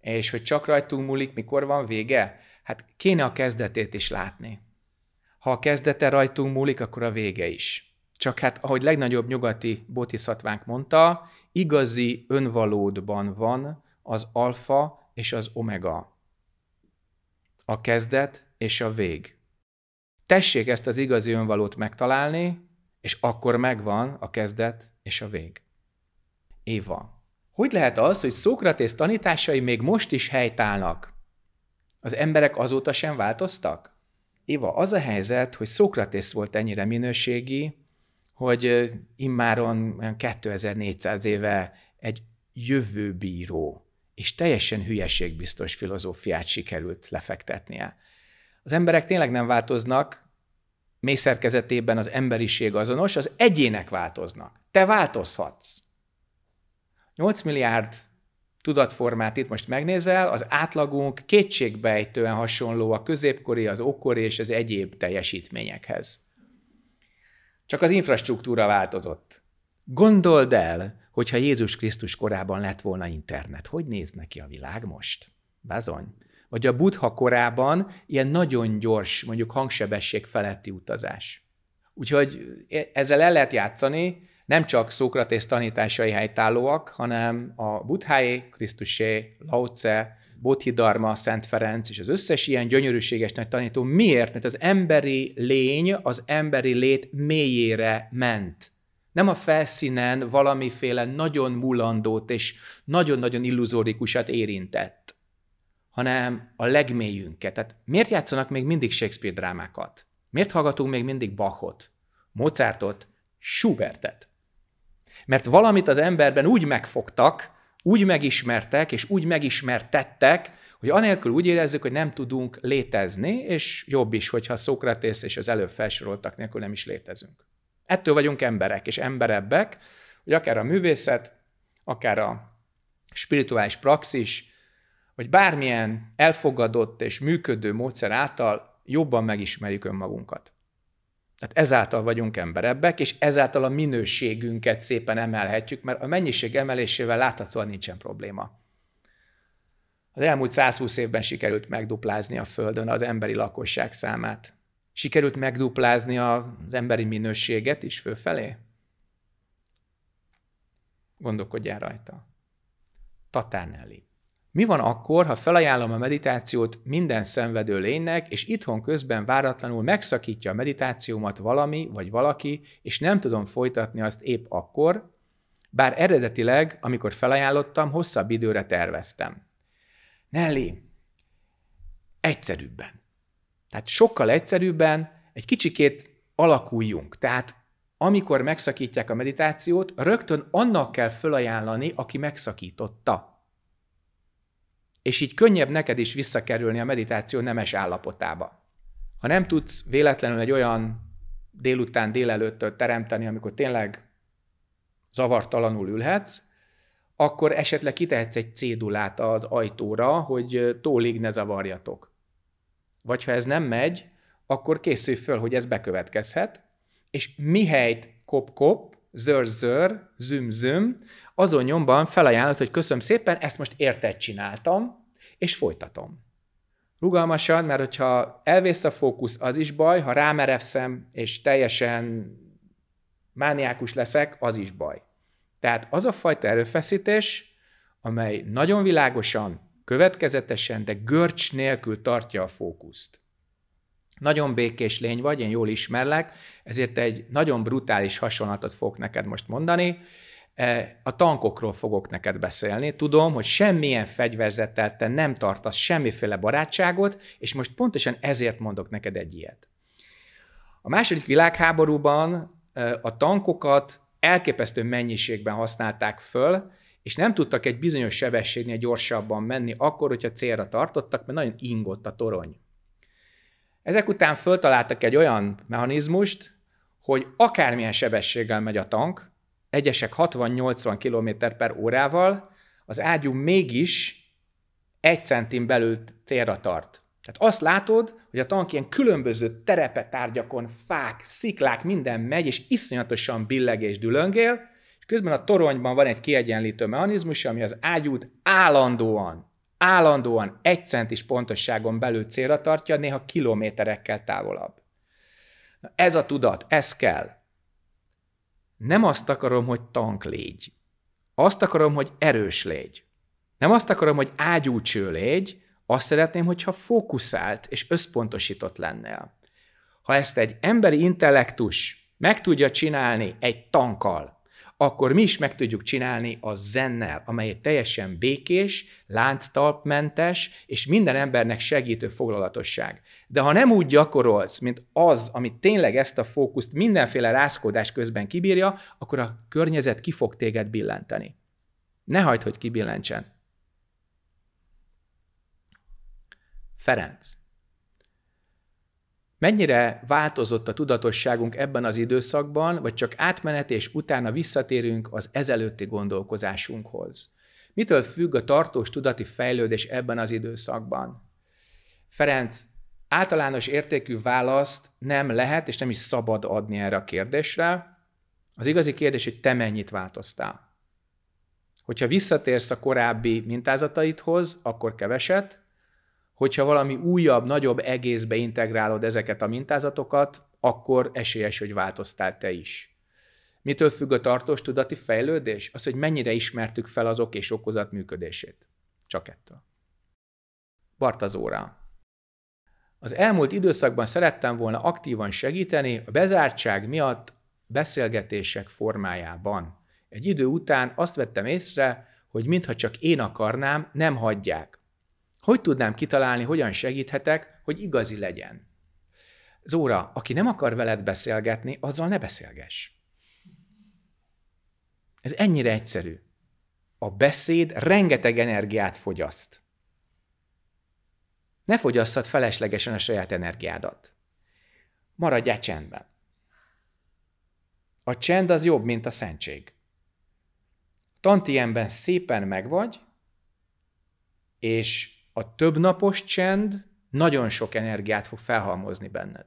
És hogy csak rajtunk múlik, mikor van vége? Hát kéne a kezdetét is látni. Ha a kezdete rajtunk múlik, akkor a vége is. Csak hát, ahogy legnagyobb nyugati botiszatvánk mondta, igazi önvalódban van az alfa és az omega a kezdet és a vég. Tessék ezt az igazi önvalót megtalálni, és akkor megvan a kezdet és a vég. Éva. Hogy lehet az, hogy Szókratész tanításai még most is helytállnak? Az emberek azóta sem változtak? Éva, az a helyzet, hogy Szókratész volt ennyire minőségi, hogy immáron 2400 éve egy jövőbíró és teljesen hülyeségbiztos filozófiát sikerült lefektetnie. Az emberek tényleg nem változnak, mély szerkezetében az emberiség azonos, az egyének változnak. Te változhatsz. 8 milliárd tudatformát itt most megnézel, az átlagunk kétségbejtően hasonló a középkori, az ókori és az egyéb teljesítményekhez. Csak az infrastruktúra változott. Gondold el, hogyha Jézus Krisztus korában lett volna internet, hogy néz neki a világ most? Bazony. Vagy a buddha korában ilyen nagyon gyors, mondjuk hangsebesség feletti utazás. Úgyhogy e, ezzel el lehet játszani, nem csak Szókratész tanításai helytállóak, hanem a buddháé, Krisztusé, Laoce, Bodhidharma, Szent Ferenc és az összes ilyen gyönyörűséges nagy tanító miért? Mert az emberi lény, az emberi lét mélyére ment nem a felszínen valamiféle nagyon mulandót és nagyon-nagyon illuzórikusat érintett, hanem a legmélyünket. Tehát miért játszanak még mindig Shakespeare drámákat? Miért hallgatunk még mindig Bachot, Mozartot, Schubertet? Mert valamit az emberben úgy megfogtak, úgy megismertek, és úgy megismertettek, hogy anélkül úgy érezzük, hogy nem tudunk létezni, és jobb is, hogyha Szókratész és az előbb felsoroltak nélkül nem is létezünk. Ettől vagyunk emberek és emberebbek, hogy akár a művészet, akár a spirituális praxis, vagy bármilyen elfogadott és működő módszer által jobban megismerjük önmagunkat. Tehát ezáltal vagyunk emberebbek, és ezáltal a minőségünket szépen emelhetjük, mert a mennyiség emelésével láthatóan nincsen probléma. Az elmúlt 120 évben sikerült megduplázni a Földön az emberi lakosság számát. Sikerült megduplázni az emberi minőséget is fölfelé? Gondolkodjál rajta. Tatárnelli. Mi van akkor, ha felajánlom a meditációt minden szenvedő lénynek, és itthon közben váratlanul megszakítja a meditációmat valami vagy valaki, és nem tudom folytatni azt épp akkor, bár eredetileg, amikor felajánlottam, hosszabb időre terveztem. Nelly, egyszerűbben. Tehát sokkal egyszerűbben egy kicsikét alakuljunk. Tehát amikor megszakítják a meditációt, rögtön annak kell fölajánlani, aki megszakította. És így könnyebb neked is visszakerülni a meditáció nemes állapotába. Ha nem tudsz véletlenül egy olyan délután, délelőttől teremteni, amikor tényleg zavartalanul ülhetsz, akkor esetleg kitehetsz egy cédulát az ajtóra, hogy tólig ne zavarjatok. Vagy ha ez nem megy, akkor készülj föl, hogy ez bekövetkezhet, és mihelyt kop-kop, zör-zör, züm-züm, azon nyomban felajánlott, hogy köszönöm szépen, ezt most érted csináltam, és folytatom. Rugalmasan, mert hogyha elvész a fókusz, az is baj, ha rámerevszem, és teljesen mániákus leszek, az is baj. Tehát az a fajta erőfeszítés, amely nagyon világosan Következetesen, de görcs nélkül tartja a fókuszt. Nagyon békés lény vagy, én jól ismerlek, ezért egy nagyon brutális hasonlatot fogok neked most mondani. E, a tankokról fogok neked beszélni. Tudom, hogy semmilyen fegyverzettel te nem tartasz semmiféle barátságot, és most pontosan ezért mondok neked egy ilyet. A második világháborúban e, a tankokat elképesztő mennyiségben használták föl, és nem tudtak egy bizonyos sebességnél gyorsabban menni akkor, hogyha célra tartottak, mert nagyon ingott a torony. Ezek után föltaláltak egy olyan mechanizmust, hogy akármilyen sebességgel megy a tank, egyesek 60-80 km per órával, az ágyú mégis egy centin belül célra tart. Tehát azt látod, hogy a tank ilyen különböző terepetárgyakon, fák, sziklák, minden megy, és iszonyatosan billeg és dülöngél, Közben a toronyban van egy kiegyenlítő mechanizmus, ami az ágyút állandóan, állandóan egy centis pontosságon belül célra tartja, néha kilométerekkel távolabb. Na ez a tudat, ez kell. Nem azt akarom, hogy tank légy. Azt akarom, hogy erős légy. Nem azt akarom, hogy ágyúcső légy, azt szeretném, hogyha fókuszált és összpontosított lennél. Ha ezt egy emberi intellektus meg tudja csinálni egy tankkal, akkor mi is meg tudjuk csinálni a zennel, amely teljesen békés, lánctalpmentes és minden embernek segítő foglalatosság. De ha nem úgy gyakorolsz, mint az, ami tényleg ezt a fókuszt mindenféle rászkódás közben kibírja, akkor a környezet ki fog téged billenteni. Ne hagyd, hogy kibillentsen. Ferenc. Mennyire változott a tudatosságunk ebben az időszakban, vagy csak átmenet és utána visszatérünk az ezelőtti gondolkozásunkhoz? Mitől függ a tartós tudati fejlődés ebben az időszakban? Ferenc, általános értékű választ nem lehet és nem is szabad adni erre a kérdésre. Az igazi kérdés, hogy te mennyit változtál. Hogyha visszatérsz a korábbi mintázataidhoz, akkor keveset, hogyha valami újabb, nagyobb egészbe integrálod ezeket a mintázatokat, akkor esélyes, hogy változtál te is. Mitől függ a tartós tudati fejlődés? Az, hogy mennyire ismertük fel az ok és okozat működését. Csak ettől. Bartazóra. Az elmúlt időszakban szerettem volna aktívan segíteni a bezártság miatt beszélgetések formájában. Egy idő után azt vettem észre, hogy mintha csak én akarnám, nem hagyják. Hogy tudnám kitalálni, hogyan segíthetek, hogy igazi legyen? Zóra, aki nem akar veled beszélgetni, azzal ne beszélges. Ez ennyire egyszerű. A beszéd rengeteg energiát fogyaszt. Ne fogyasszad feleslegesen a saját energiádat. Maradjál csendben. A csend az jobb, mint a szentség. Tantiemben szépen megvagy, és a többnapos csend nagyon sok energiát fog felhalmozni benned.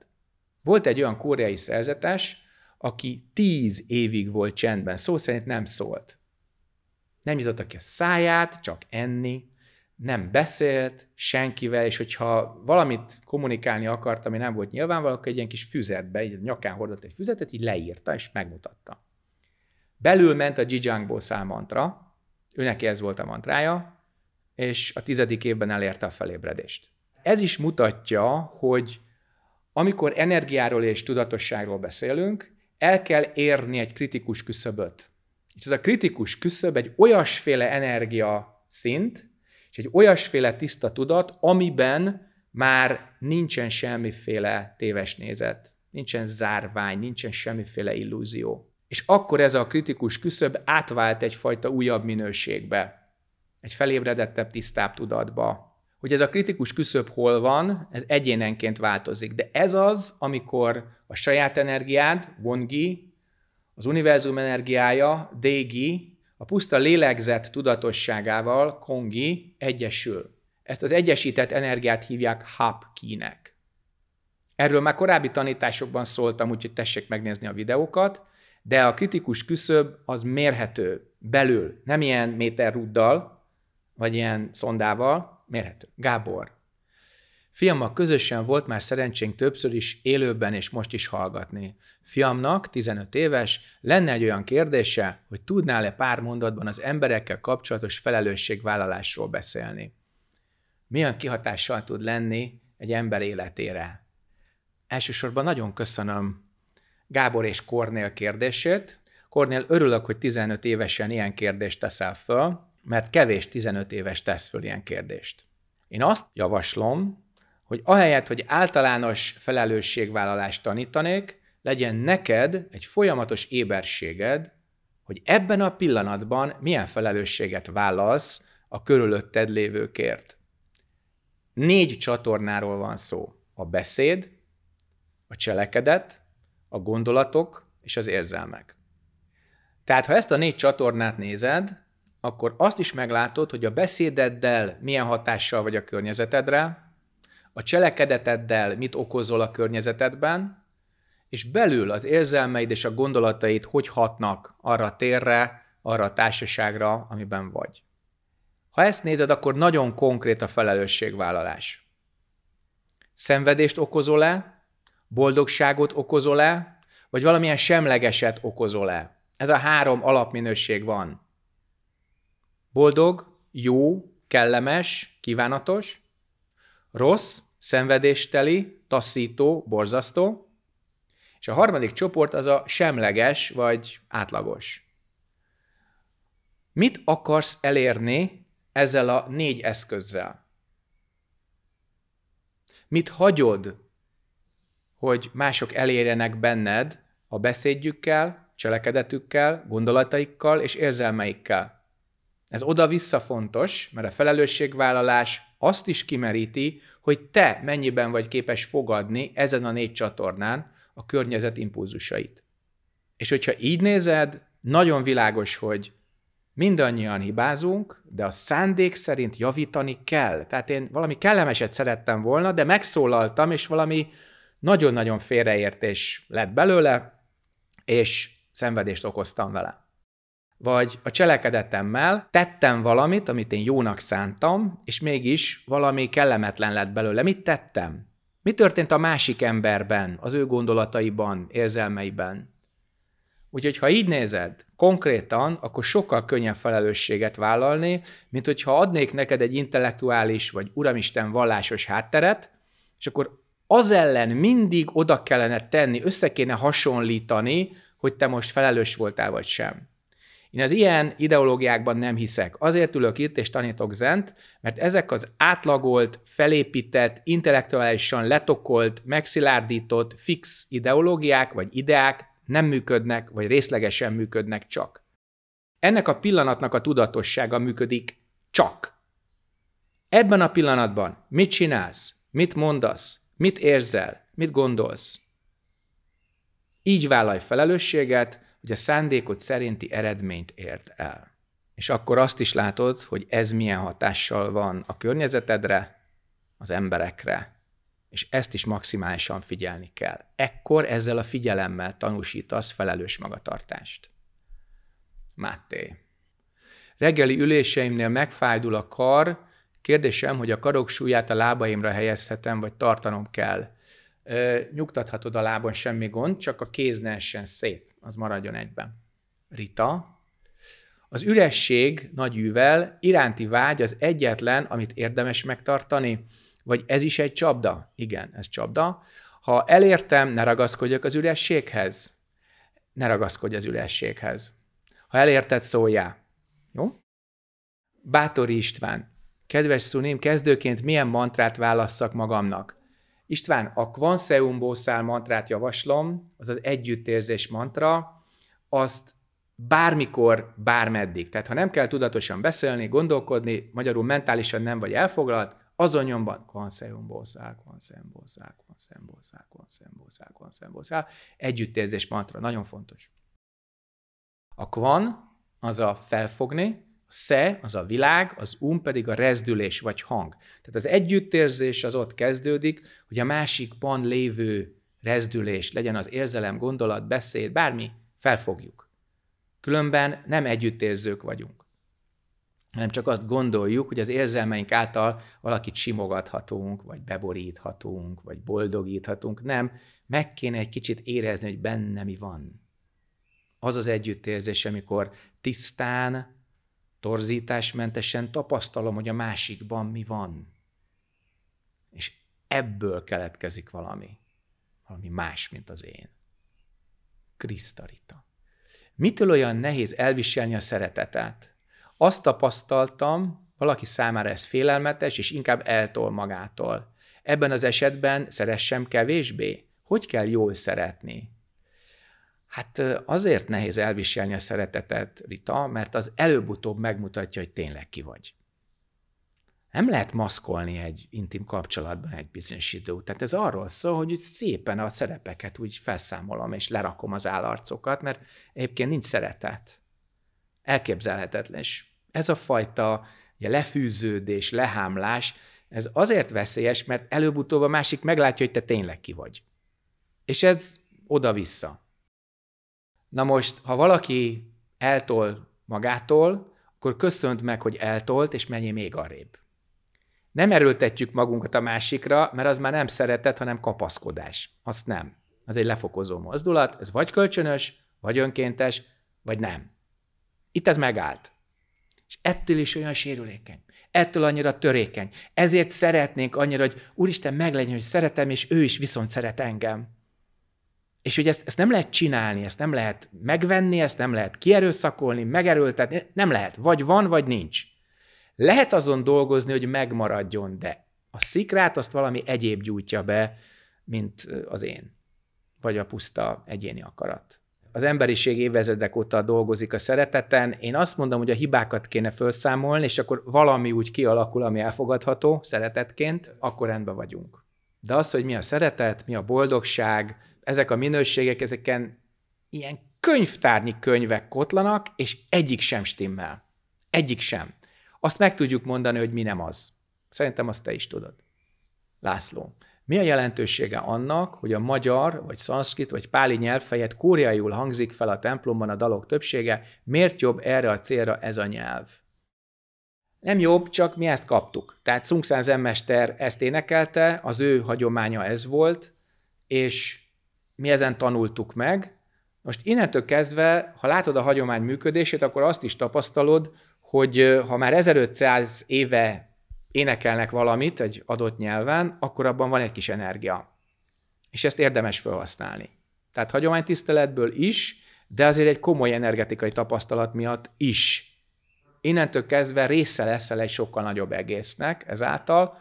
Volt egy olyan koreai szerzetes, aki tíz évig volt csendben, szó szerint nem szólt. Nem nyitotta ki a száját, csak enni, nem beszélt senkivel, és hogyha valamit kommunikálni akart, ami nem volt nyilvánvaló, akkor egy ilyen kis füzetbe, így a nyakán hordott egy füzetet, így leírta és megmutatta. Belül ment a Jijangbo számantra, őnek ez volt a mantrája, és a tizedik évben elérte a felébredést. Ez is mutatja, hogy amikor energiáról és tudatosságról beszélünk, el kell érni egy kritikus küszöböt. És ez a kritikus küszöb egy olyasféle energia szint, és egy olyasféle tiszta tudat, amiben már nincsen semmiféle téves nézet, nincsen zárvány, nincsen semmiféle illúzió. És akkor ez a kritikus küszöb átvált egyfajta újabb minőségbe egy felébredettebb, tisztább tudatba. Hogy ez a kritikus küszöb hol van, ez egyénenként változik, de ez az, amikor a saját energiád, vongi, az univerzum energiája, dégi, a puszta lélegzet tudatosságával, kongi, egyesül. Ezt az egyesített energiát hívják hapkinek. Erről már korábbi tanításokban szóltam, úgyhogy tessék megnézni a videókat, de a kritikus küszöb az mérhető, belül, nem ilyen méterrúddal, vagy ilyen szondával mérhető. Gábor. Fiammal közösen volt már szerencsénk többször is élőben és most is hallgatni. Fiamnak, 15 éves, lenne egy olyan kérdése, hogy tudnál-e pár mondatban az emberekkel kapcsolatos felelősségvállalásról beszélni. Milyen kihatással tud lenni egy ember életére? Elsősorban nagyon köszönöm Gábor és Kornél kérdését. Kornél, örülök, hogy 15 évesen ilyen kérdést teszel föl, mert kevés 15 éves tesz föl ilyen kérdést. Én azt javaslom, hogy ahelyett, hogy általános felelősségvállalást tanítanék, legyen neked egy folyamatos éberséged, hogy ebben a pillanatban milyen felelősséget válasz a körülötted lévőkért. Négy csatornáról van szó. A beszéd, a cselekedet, a gondolatok és az érzelmek. Tehát, ha ezt a négy csatornát nézed, akkor azt is meglátod, hogy a beszédeddel milyen hatással vagy a környezetedre, a cselekedeteddel mit okozol a környezetedben, és belül az érzelmeid és a gondolataid hogy hatnak arra a térre, arra a társaságra, amiben vagy. Ha ezt nézed, akkor nagyon konkrét a felelősségvállalás. Szenvedést okozol-e? Boldogságot okozol-e? Vagy valamilyen semlegeset okozol-e? Ez a három alapminőség van. Boldog, jó, kellemes, kívánatos. Rossz, szenvedésteli, taszító, borzasztó. És a harmadik csoport az a semleges vagy átlagos. Mit akarsz elérni ezzel a négy eszközzel? Mit hagyod, hogy mások elérjenek benned a beszédjükkel, cselekedetükkel, gondolataikkal és érzelmeikkel? Ez oda-vissza fontos, mert a felelősségvállalás azt is kimeríti, hogy te mennyiben vagy képes fogadni ezen a négy csatornán a környezet impulzusait. És hogyha így nézed, nagyon világos, hogy mindannyian hibázunk, de a szándék szerint javítani kell. Tehát én valami kellemeset szerettem volna, de megszólaltam, és valami nagyon-nagyon félreértés lett belőle, és szenvedést okoztam vele vagy a cselekedetemmel tettem valamit, amit én jónak szántam, és mégis valami kellemetlen lett belőle. Mit tettem? Mi történt a másik emberben, az ő gondolataiban, érzelmeiben? Úgyhogy ha így nézed, konkrétan, akkor sokkal könnyebb felelősséget vállalni, mint hogyha adnék neked egy intellektuális vagy uramisten vallásos hátteret, és akkor az ellen mindig oda kellene tenni, össze kéne hasonlítani, hogy te most felelős voltál vagy sem. Én az ilyen ideológiákban nem hiszek. Azért ülök itt és tanítok zent, mert ezek az átlagolt, felépített, intellektuálisan letokolt, megszilárdított, fix ideológiák vagy ideák nem működnek, vagy részlegesen működnek csak. Ennek a pillanatnak a tudatossága működik csak. Ebben a pillanatban mit csinálsz, mit mondasz, mit érzel, mit gondolsz? Így vállalj felelősséget, hogy a szándékod szerinti eredményt ért el. És akkor azt is látod, hogy ez milyen hatással van a környezetedre, az emberekre, és ezt is maximálisan figyelni kell. Ekkor ezzel a figyelemmel tanúsítasz felelős magatartást. Máté. Reggeli üléseimnél megfájdul a kar, kérdésem, hogy a karok súlyát a lábaimra helyezhetem, vagy tartanom kell. Ö, nyugtathatod a lábon, semmi gond, csak a kéz ne essen szét az maradjon egyben. Rita. Az üresség nagyűvel iránti vágy az egyetlen, amit érdemes megtartani, vagy ez is egy csapda? Igen, ez csapda. Ha elértem, ne ragaszkodjak az ürességhez. Ne ragaszkodj az ürességhez. Ha elérted, szóljál. Jó? Bátori István. Kedves szuném kezdőként milyen mantrát válasszak magamnak? István, a Kvanseumból száll mantrát javaslom, az az együttérzés mantra, azt bármikor, bármeddig. Tehát ha nem kell tudatosan beszélni, gondolkodni, magyarul mentálisan nem vagy elfoglalt, azon nyomban kvanseumból száll, kvanseumból száll, kvanseumból száll, kvanseumból száll, kvanseumból száll. Együttérzés mantra, nagyon fontos. A kvan az a felfogni, a sze az a világ, az um pedig a rezdülés vagy hang. Tehát az együttérzés az ott kezdődik, hogy a másikban lévő rezdülés, legyen az érzelem, gondolat, beszéd, bármi, felfogjuk. Különben nem együttérzők vagyunk, hanem csak azt gondoljuk, hogy az érzelmeink által valakit simogathatunk, vagy beboríthatunk, vagy boldogíthatunk. Nem, meg kéne egy kicsit érezni, hogy benne mi van. Az az együttérzés, amikor tisztán, torzításmentesen tapasztalom, hogy a másikban mi van. És ebből keletkezik valami, valami más, mint az én. Krisztarita. Mitől olyan nehéz elviselni a szeretetet? Azt tapasztaltam, valaki számára ez félelmetes, és inkább eltol magától. Ebben az esetben szeressem kevésbé? Hogy kell jól szeretni? Hát azért nehéz elviselni a szeretetet, Rita, mert az előbb-utóbb megmutatja, hogy tényleg ki vagy. Nem lehet maszkolni egy intim kapcsolatban egy bizonyos idő. Tehát ez arról szól, hogy úgy szépen a szerepeket úgy felszámolom, és lerakom az állarcokat, mert egyébként nincs szeretet. Elképzelhetetlen. És ez a fajta ugye, lefűződés, lehámlás, ez azért veszélyes, mert előbb-utóbb a másik meglátja, hogy te tényleg ki vagy. És ez oda-vissza. Na most, ha valaki eltol magától, akkor köszönt meg, hogy eltolt, és menjél még arrébb. Nem erőltetjük magunkat a másikra, mert az már nem szeretet, hanem kapaszkodás. Azt nem. Az egy lefokozó mozdulat, ez vagy kölcsönös, vagy önkéntes, vagy nem. Itt ez megállt. És ettől is olyan sérülékeny. Ettől annyira törékeny. Ezért szeretnénk annyira, hogy Úristen meglegyen, hogy szeretem, és ő is viszont szeret engem. És hogy ezt, ezt nem lehet csinálni, ezt nem lehet megvenni, ezt nem lehet kierőszakolni, megerőltetni, nem lehet. Vagy van, vagy nincs. Lehet azon dolgozni, hogy megmaradjon, de a szikrát azt valami egyéb gyújtja be, mint az én, vagy a puszta egyéni akarat. Az emberiség évezredek óta dolgozik a szereteten. Én azt mondom, hogy a hibákat kéne felszámolni, és akkor valami úgy kialakul, ami elfogadható szeretetként, akkor rendben vagyunk. De az, hogy mi a szeretet, mi a boldogság, ezek a minőségek, ezeken ilyen könyvtárnyi könyvek kotlanak, és egyik sem stimmel. Egyik sem. Azt meg tudjuk mondani, hogy mi nem az. Szerintem azt te is tudod. László, mi a jelentősége annak, hogy a magyar, vagy szanszkrit, vagy páli nyelv helyett koreaiul hangzik fel a templomban a dalok többsége, miért jobb erre a célra ez a nyelv? Nem jobb, csak mi ezt kaptuk. Tehát Szungszán zenmester ezt énekelte, az ő hagyománya ez volt, és mi ezen tanultuk meg. Most innentől kezdve, ha látod a hagyomány működését, akkor azt is tapasztalod, hogy ha már 1500 éve énekelnek valamit egy adott nyelven, akkor abban van egy kis energia. És ezt érdemes felhasználni. Tehát hagyománytiszteletből is, de azért egy komoly energetikai tapasztalat miatt is. Innentől kezdve része leszel egy sokkal nagyobb egésznek ezáltal,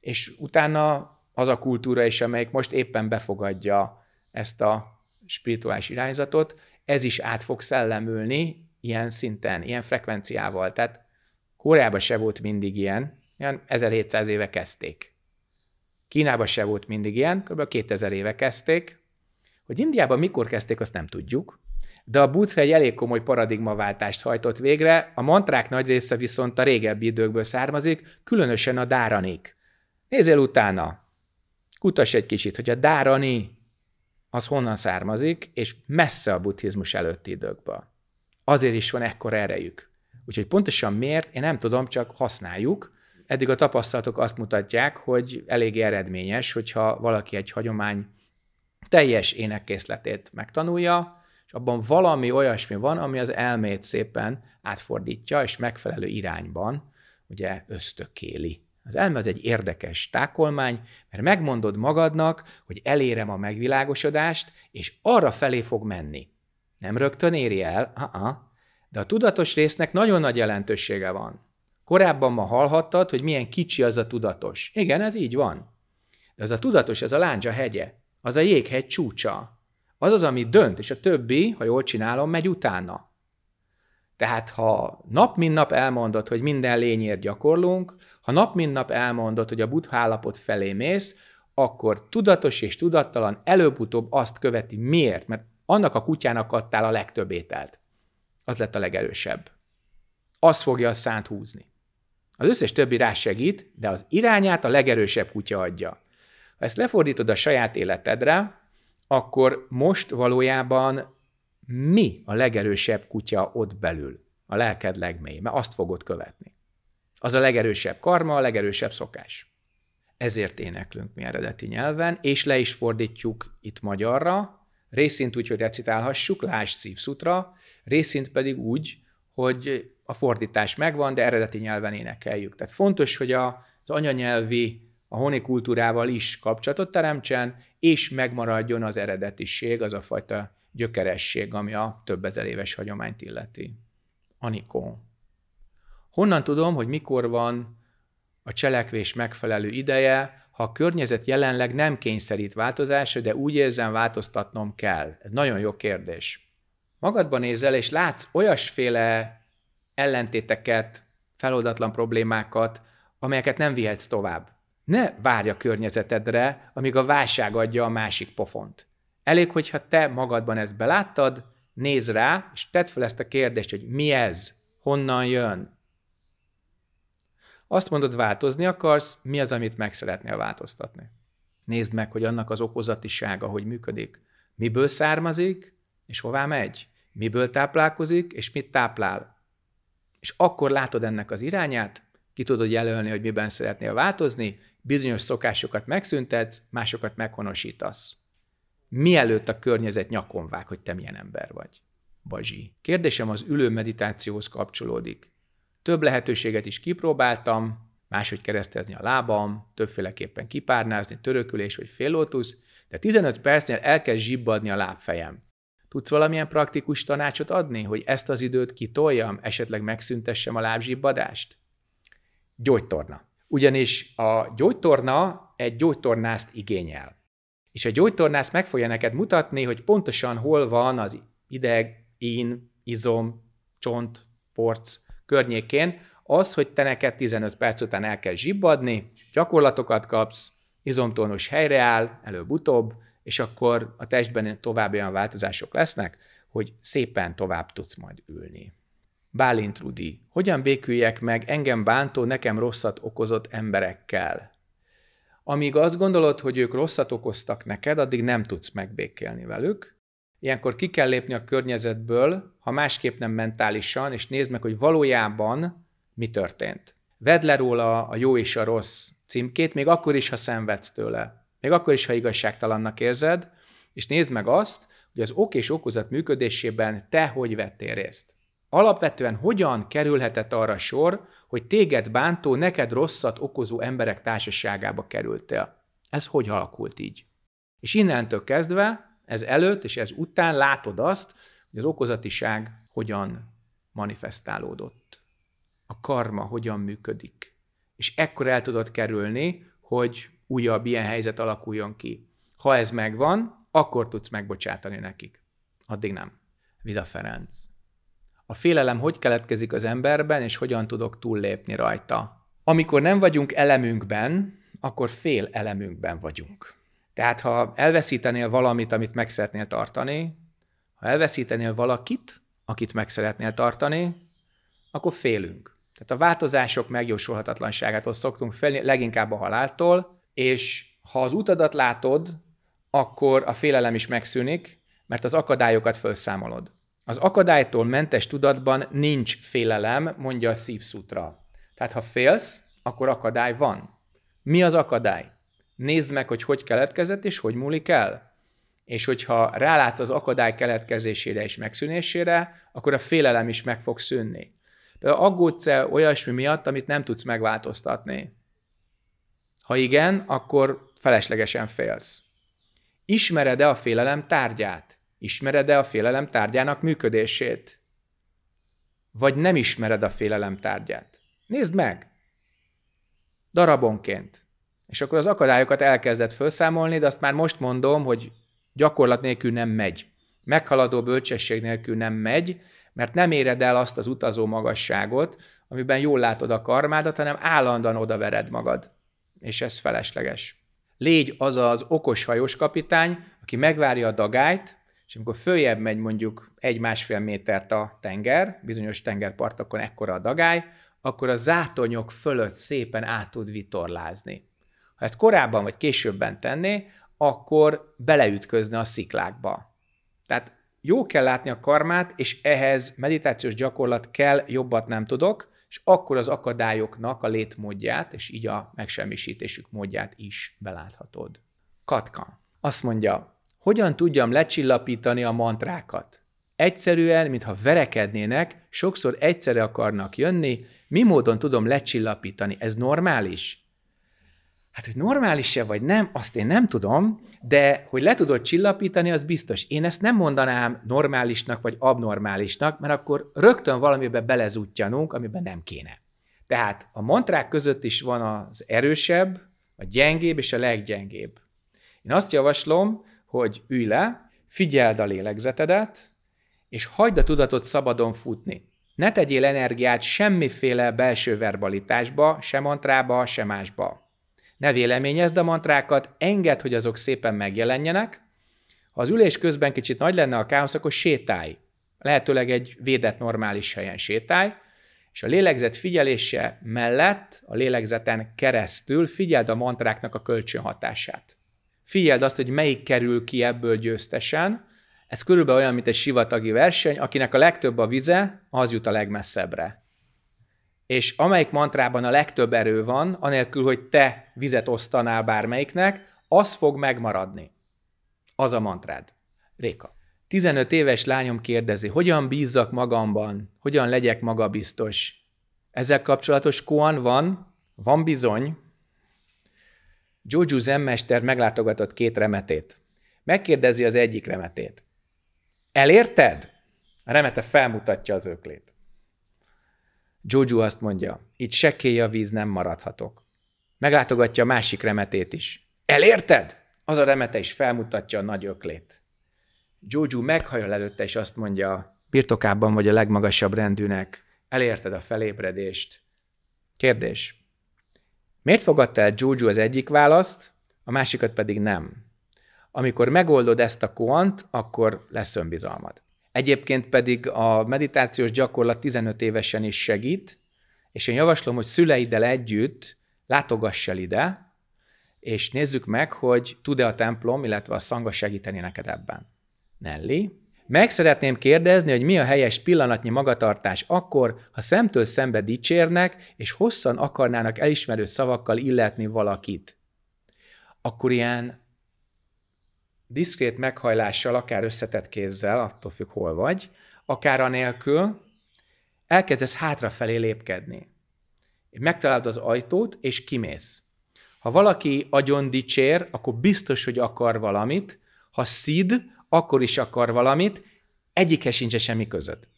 és utána az a kultúra is, amelyik most éppen befogadja ezt a spirituális irányzatot, ez is át fog szellemülni ilyen szinten, ilyen frekvenciával. Tehát Koreában se volt mindig ilyen, ilyen 1700 éve kezdték. Kínában se volt mindig ilyen, kb. 2000 éve kezdték. Hogy Indiában mikor kezdték, azt nem tudjuk, de a buddha egy elég komoly paradigmaváltást hajtott végre, a mantrák nagy része viszont a régebbi időkből származik, különösen a dáranik. Nézzél utána, kutas egy kicsit, hogy a dárani az honnan származik, és messze a buddhizmus előtti időkből. Azért is van ekkor erejük. Úgyhogy pontosan miért, én nem tudom, csak használjuk. Eddig a tapasztalatok azt mutatják, hogy elég eredményes, hogyha valaki egy hagyomány teljes énekkészletét megtanulja, és abban valami olyasmi van, ami az elmét szépen átfordítja, és megfelelő irányban ugye ösztökéli. Az elme az egy érdekes tákolmány, mert megmondod magadnak, hogy elérem a megvilágosodást, és arra felé fog menni. Nem rögtön éri el, uh-uh. de a tudatos résznek nagyon nagy jelentősége van. Korábban ma hallhattad, hogy milyen kicsi az a tudatos. Igen, ez így van. De az a tudatos, ez a láncsa hegye, az a jéghegy csúcsa. Az az, ami dönt, és a többi, ha jól csinálom, megy utána. Tehát ha nap mint nap elmondod, hogy minden lényért gyakorlunk, ha nap mint nap elmondod, hogy a buddha állapot felé mész, akkor tudatos és tudattalan előbb-utóbb azt követi. Miért? Mert annak a kutyának adtál a legtöbb ételt. Az lett a legerősebb. Az fogja a szánt húzni. Az összes többi rá segít, de az irányát a legerősebb kutya adja. Ha ezt lefordítod a saját életedre, akkor most valójában mi a legerősebb kutya ott belül, a lelked legmély, mert azt fogod követni. Az a legerősebb karma, a legerősebb szokás. Ezért éneklünk mi eredeti nyelven, és le is fordítjuk itt magyarra, részint úgy, hogy recitálhassuk, lásd szívszutra, részint pedig úgy, hogy a fordítás megvan, de eredeti nyelven énekeljük. Tehát fontos, hogy a, az anyanyelvi, a honi kultúrával is kapcsolatot teremtsen, és megmaradjon az eredetiség, az a fajta gyökeresség, ami a több ezer éves hagyományt illeti. Anikó. Honnan tudom, hogy mikor van a cselekvés megfelelő ideje, ha a környezet jelenleg nem kényszerít változásra, de úgy érzem, változtatnom kell? Ez nagyon jó kérdés. Magadban nézel, és látsz olyasféle ellentéteket, feloldatlan problémákat, amelyeket nem vihetsz tovább. Ne várj a környezetedre, amíg a válság adja a másik pofont. Elég, hogyha te magadban ezt beláttad, néz rá, és tedd fel ezt a kérdést, hogy mi ez, honnan jön. Azt mondod, változni akarsz, mi az, amit meg szeretnél változtatni. Nézd meg, hogy annak az okozatisága, hogy működik. Miből származik, és hová megy. Miből táplálkozik, és mit táplál. És akkor látod ennek az irányát, ki tudod jelölni, hogy miben szeretnél változni, bizonyos szokásokat megszüntetsz, másokat meghonosítasz mielőtt a környezet nyakon vág, hogy te milyen ember vagy. Bazsi. Kérdésem az ülő meditációhoz kapcsolódik. Több lehetőséget is kipróbáltam, máshogy keresztezni a lábam, többféleképpen kipárnázni, törökülés vagy félótusz, de 15 percnél elkezd zsibbadni a lábfejem. Tudsz valamilyen praktikus tanácsot adni, hogy ezt az időt kitoljam, esetleg megszüntessem a lábzsibbadást? Gyógytorna. Ugyanis a gyógytorna egy gyógytornást igényel és a gyógytornász meg fogja neked mutatni, hogy pontosan hol van az ideg, én, izom, csont, porc környékén az, hogy te neked 15 perc után el kell zsibbadni, gyakorlatokat kapsz, izomtónus helyreáll, előbb-utóbb, és akkor a testben további olyan változások lesznek, hogy szépen tovább tudsz majd ülni. Bálint Rudi, hogyan béküljek meg engem bántó, nekem rosszat okozott emberekkel? Amíg azt gondolod, hogy ők rosszat okoztak neked, addig nem tudsz megbékélni velük. Ilyenkor ki kell lépni a környezetből, ha másképp nem mentálisan, és nézd meg, hogy valójában mi történt. Vedd le róla a jó és a rossz címkét, még akkor is, ha szenvedsz tőle. Még akkor is, ha igazságtalannak érzed, és nézd meg azt, hogy az ok és okozat működésében te hogy vettél részt. Alapvetően hogyan kerülhetett arra sor, hogy téged bántó, neked rosszat okozó emberek társaságába kerültél? Ez hogy alakult így? És innentől kezdve, ez előtt és ez után látod azt, hogy az okozatiság hogyan manifestálódott. A karma hogyan működik. És ekkor el tudod kerülni, hogy újabb ilyen helyzet alakuljon ki. Ha ez megvan, akkor tudsz megbocsátani nekik. Addig nem. Vida Ferenc. A félelem hogy keletkezik az emberben, és hogyan tudok túllépni rajta? Amikor nem vagyunk elemünkben, akkor fél elemünkben vagyunk. Tehát ha elveszítenél valamit, amit meg szeretnél tartani, ha elveszítenél valakit, akit meg szeretnél tartani, akkor félünk. Tehát a változások megjósolhatatlanságától szoktunk félni, leginkább a haláltól, és ha az utadat látod, akkor a félelem is megszűnik, mert az akadályokat felszámolod. Az akadálytól mentes tudatban nincs félelem, mondja a szívszutra. Tehát ha félsz, akkor akadály van. Mi az akadály? Nézd meg, hogy hogy keletkezett és hogy múlik el. És hogyha rálátsz az akadály keletkezésére és megszűnésére, akkor a félelem is meg fog szűnni. Például aggódsz olyasmi miatt, amit nem tudsz megváltoztatni? Ha igen, akkor feleslegesen félsz. Ismered-e a félelem tárgyát? Ismered-e a félelem tárgyának működését? Vagy nem ismered a félelem tárgyát? Nézd meg! Darabonként. És akkor az akadályokat elkezdett felszámolni, de azt már most mondom, hogy gyakorlat nélkül nem megy. Meghaladó bölcsesség nélkül nem megy, mert nem éred el azt az utazó magasságot, amiben jól látod a karmádat, hanem állandóan odavered magad. És ez felesleges. Légy az az okos hajós kapitány, aki megvárja a dagályt, és amikor följebb megy mondjuk egy-másfél métert a tenger, bizonyos tengerpartokon ekkora a dagály, akkor a zátonyok fölött szépen át tud vitorlázni. Ha ezt korábban vagy későbben tenné, akkor beleütközne a sziklákba. Tehát jó kell látni a karmát, és ehhez meditációs gyakorlat kell, jobbat nem tudok, és akkor az akadályoknak a létmódját, és így a megsemmisítésük módját is beláthatod. Katka azt mondja, hogyan tudjam lecsillapítani a mantrákat? Egyszerűen, mintha verekednének, sokszor egyszerre akarnak jönni, mi módon tudom lecsillapítani? Ez normális? Hát, hogy normális-e vagy nem, azt én nem tudom, de hogy le tudod csillapítani, az biztos. Én ezt nem mondanám normálisnak vagy abnormálisnak, mert akkor rögtön valamibe belezútjanunk, amiben nem kéne. Tehát a mantrák között is van az erősebb, a gyengébb és a leggyengébb. Én azt javaslom, hogy ülj le, figyeld a lélegzetedet, és hagyd a tudatot szabadon futni. Ne tegyél energiát semmiféle belső verbalitásba, se mantrába, se másba. Ne véleményezd a mantrákat, engedd, hogy azok szépen megjelenjenek. Ha az ülés közben kicsit nagy lenne a káosz, akkor sétálj. Lehetőleg egy védett normális helyen sétálj, és a lélegzet figyelése mellett a lélegzeten keresztül figyeld a mantráknak a kölcsönhatását figyeld azt, hogy melyik kerül ki ebből győztesen. Ez körülbelül olyan, mint egy sivatagi verseny, akinek a legtöbb a vize, az jut a legmesszebbre. És amelyik mantrában a legtöbb erő van, anélkül, hogy te vizet osztanál bármelyiknek, az fog megmaradni. Az a mantrád. Réka. 15 éves lányom kérdezi, hogyan bízzak magamban, hogyan legyek magabiztos. Ezzel kapcsolatos koan van, van bizony, Gyógyú zenmester meglátogatott két remetét. Megkérdezi az egyik remetét. Elérted? A remete felmutatja az öklét. Gyógyú azt mondja, itt sekély a víz, nem maradhatok. Meglátogatja a másik remetét is. Elérted? Az a remete is felmutatja a nagy öklét. Gyógyú meghajol előtte, és azt mondja, birtokában vagy a legmagasabb rendűnek, elérted a felébredést. Kérdés, Miért fogadta el Jojo az egyik választ, a másikat pedig nem? Amikor megoldod ezt a koant, akkor lesz önbizalmad. Egyébként pedig a meditációs gyakorlat 15 évesen is segít, és én javaslom, hogy szüleiddel együtt látogass el ide, és nézzük meg, hogy tud-e a templom, illetve a szanga segíteni neked ebben. Nelly, meg szeretném kérdezni, hogy mi a helyes pillanatnyi magatartás akkor, ha szemtől szembe dicsérnek, és hosszan akarnának elismerő szavakkal illetni valakit. Akkor ilyen diszkrét meghajlással, akár összetett kézzel, attól függ, hol vagy, akár anélkül, elkezdesz hátrafelé lépkedni. Megtalálod az ajtót, és kimész. Ha valaki agyon dicsér, akkor biztos, hogy akar valamit, ha szid, akkor is akar valamit, egyike sincs semmi között.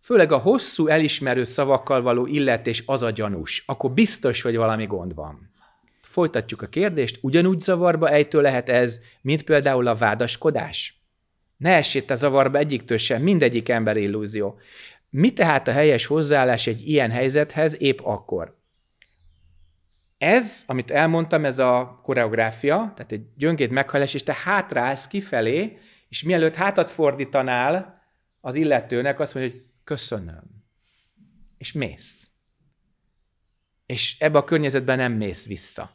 Főleg a hosszú elismerő szavakkal való illetés az a gyanús, akkor biztos, hogy valami gond van. Folytatjuk a kérdést, ugyanúgy zavarba ejtő lehet ez, mint például a vádaskodás? Ne essét a zavarba egyiktől sem, mindegyik ember illúzió. Mi tehát a helyes hozzáállás egy ilyen helyzethez épp akkor? Ez, amit elmondtam, ez a koreográfia, tehát egy gyöngét meghajlás, és te hátrálsz kifelé, és mielőtt hátat fordítanál az illetőnek, azt mondja, hogy köszönöm. És mész. És ebbe a környezetben nem mész vissza.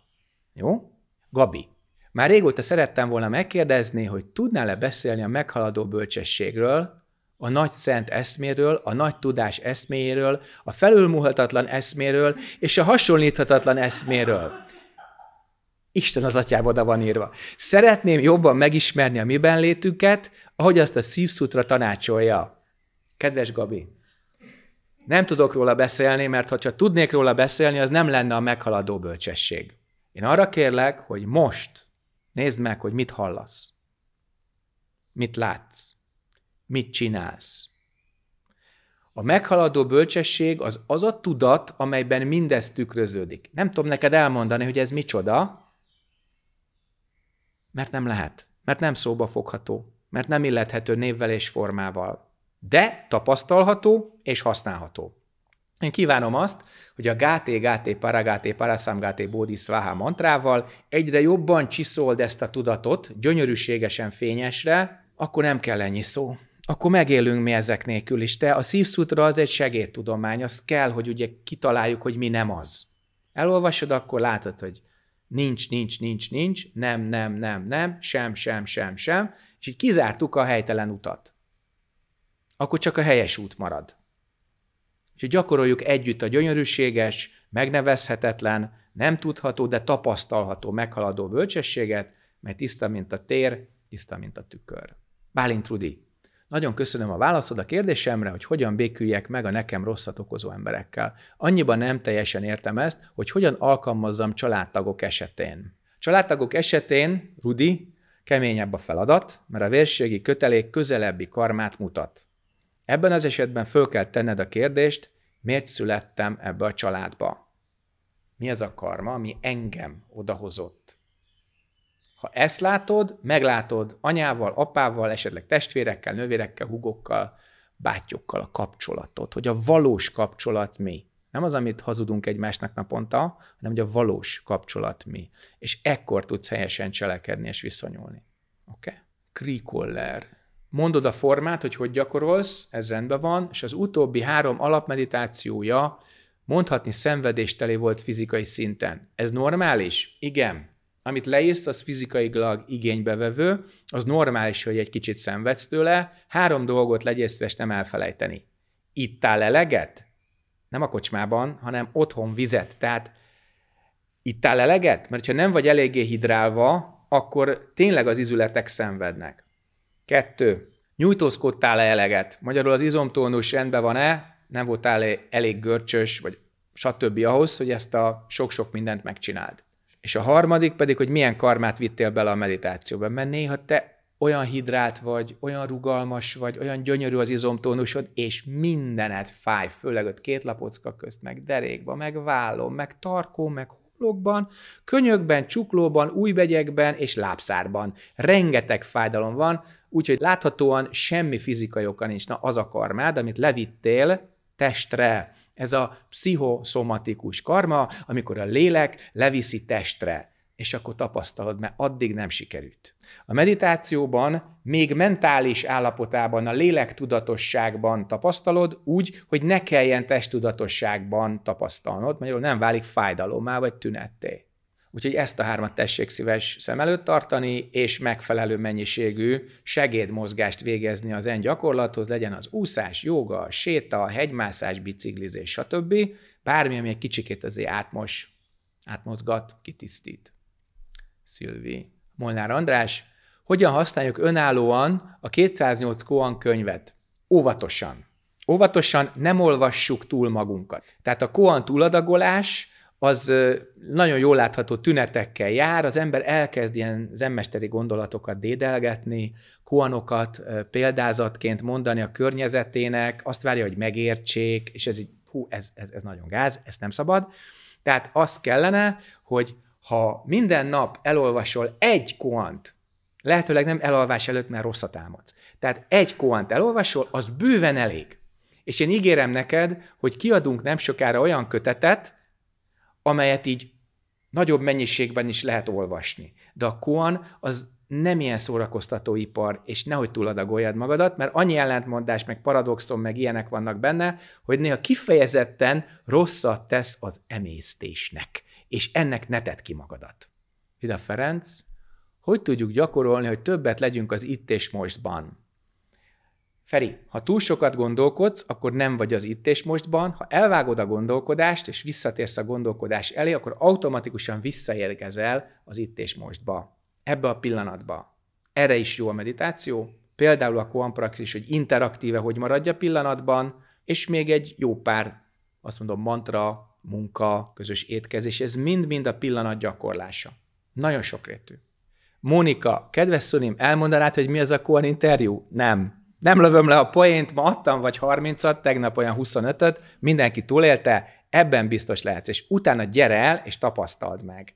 Jó? Gabi, már régóta szerettem volna megkérdezni, hogy tudnál-e beszélni a meghaladó bölcsességről, a nagy szent eszméről, a nagy tudás eszméjéről, a felülmúlhatatlan eszméről és a hasonlíthatatlan eszméről. Isten az atyába oda van írva. Szeretném jobban megismerni a miben létünket, ahogy azt a szívszútra tanácsolja. Kedves Gabi, nem tudok róla beszélni, mert ha csak tudnék róla beszélni, az nem lenne a meghaladó bölcsesség. Én arra kérlek, hogy most nézd meg, hogy mit hallasz, mit látsz, mit csinálsz. A meghaladó bölcsesség az az a tudat, amelyben mindez tükröződik. Nem tudom neked elmondani, hogy ez micsoda, mert nem lehet. Mert nem szóba fogható. Mert nem illethető névvel és formával. De tapasztalható és használható. Én kívánom azt, hogy a Gáté Gáté Paragáté paraszamgáté, Bódiszváhá mantrával egyre jobban csiszold ezt a tudatot, gyönyörűségesen fényesre, akkor nem kell ennyi szó. Akkor megélünk mi ezek nélkül is. Te a szívszútra az egy segédtudomány, az kell, hogy ugye kitaláljuk, hogy mi nem az. Elolvasod, akkor látod, hogy nincs, nincs, nincs, nincs, nem, nem, nem, nem, sem, sem, sem, sem, és így kizártuk a helytelen utat. Akkor csak a helyes út marad. Úgyhogy gyakoroljuk együtt a gyönyörűséges, megnevezhetetlen, nem tudható, de tapasztalható, meghaladó bölcsességet, mert tiszta, mint a tér, tiszta, mint a tükör. Bálint Rudi, nagyon köszönöm a válaszod a kérdésemre, hogy hogyan béküljek meg a nekem rosszat okozó emberekkel. Annyiban nem teljesen értem ezt, hogy hogyan alkalmazzam családtagok esetén. Családtagok esetén, Rudi, keményebb a feladat, mert a vérségi kötelék közelebbi karmát mutat. Ebben az esetben föl kell tenned a kérdést, miért születtem ebbe a családba? Mi ez a karma, ami engem odahozott? Ha ezt látod, meglátod anyával, apával, esetleg testvérekkel, nővérekkel, hugokkal, bátyokkal a kapcsolatot, hogy a valós kapcsolat mi. Nem az, amit hazudunk egymásnak naponta, hanem hogy a valós kapcsolat mi. És ekkor tudsz helyesen cselekedni és viszonyulni. Oké? Okay? Krikoller. Mondod a formát, hogy hogy gyakorolsz, ez rendben van, és az utóbbi három alapmeditációja mondhatni szenvedésteli volt fizikai szinten. Ez normális? Igen amit leírsz, az fizikailag igénybevevő, az normális, hogy egy kicsit szenvedsz tőle, három dolgot legyél szíves nem elfelejteni. Ittál eleget? Nem a kocsmában, hanem otthon vizet. Tehát ittál eleget? Mert ha nem vagy eléggé hidrálva, akkor tényleg az izületek szenvednek. Kettő. Nyújtózkodtál-e eleget? Magyarul az izomtónus rendben van-e? Nem voltál elég görcsös, vagy stb. ahhoz, hogy ezt a sok-sok mindent megcsináld. És a harmadik pedig, hogy milyen karmát vittél bele a meditációba. Mert néha te olyan hidrát vagy, olyan rugalmas vagy, olyan gyönyörű az izomtónusod, és mindenet fáj, főleg ott két lapocka közt, meg derékba, meg vállom, meg tarkó, meg homlokban, könyökben, csuklóban, újbegyekben és lábszárban. Rengeteg fájdalom van, úgyhogy láthatóan semmi fizikai oka nincs. Na, az a karmád, amit levittél testre, ez a pszichoszomatikus karma, amikor a lélek leviszi testre, és akkor tapasztalod, mert addig nem sikerült. A meditációban, még mentális állapotában, a lélek tudatosságban tapasztalod úgy, hogy ne kelljen testtudatosságban tapasztalnod, mert nem válik fájdalommá vagy tünetté. Úgyhogy ezt a hármat tessék szíves szem előtt tartani, és megfelelő mennyiségű segédmozgást végezni az en gyakorlathoz, legyen az úszás, joga, séta, hegymászás, biciklizés, stb. Bármi, ami egy kicsikét azért átmos, átmozgat, kitisztít. Szilvi. Molnár András, hogyan használjuk önállóan a 208 Koan könyvet? Óvatosan. Óvatosan nem olvassuk túl magunkat. Tehát a Koan túladagolás az nagyon jól látható tünetekkel jár, az ember elkezd ilyen zemmesteri gondolatokat dédelgetni, kuanokat példázatként mondani a környezetének, azt várja, hogy megértsék, és ez így, hú, ez, ez, ez nagyon gáz, ezt nem szabad. Tehát az kellene, hogy ha minden nap elolvasol egy koant, lehetőleg nem elalvás előtt, mert rosszat álmodsz. Tehát egy koant elolvasol, az bőven elég. És én ígérem neked, hogy kiadunk nem sokára olyan kötetet, amelyet így nagyobb mennyiségben is lehet olvasni. De a Koan az nem ilyen szórakoztató ipar, és nehogy túladagoljad magadat, mert annyi ellentmondás, meg paradoxon, meg ilyenek vannak benne, hogy néha kifejezetten rosszat tesz az emésztésnek, és ennek ne tedd ki magadat. Vida Ferenc, hogy tudjuk gyakorolni, hogy többet legyünk az itt és mostban? Feri, ha túl sokat gondolkodsz, akkor nem vagy az itt és mostban, ha elvágod a gondolkodást, és visszatérsz a gondolkodás elé, akkor automatikusan visszaérkezel az itt és mostba, ebbe a pillanatba. Erre is jó a meditáció, például a koanpraxis, hogy interaktíve, hogy maradj a pillanatban, és még egy jó pár, azt mondom, mantra, munka, közös étkezés, ez mind-mind a pillanat gyakorlása. Nagyon sokrétű. Mónika, kedves Szulim, elmondanád, hogy mi az a koan interjú? Nem nem lövöm le a poént, ma adtam vagy 30-at, tegnap olyan 25-öt, mindenki túlélte, ebben biztos lehetsz, és utána gyere el, és tapasztald meg.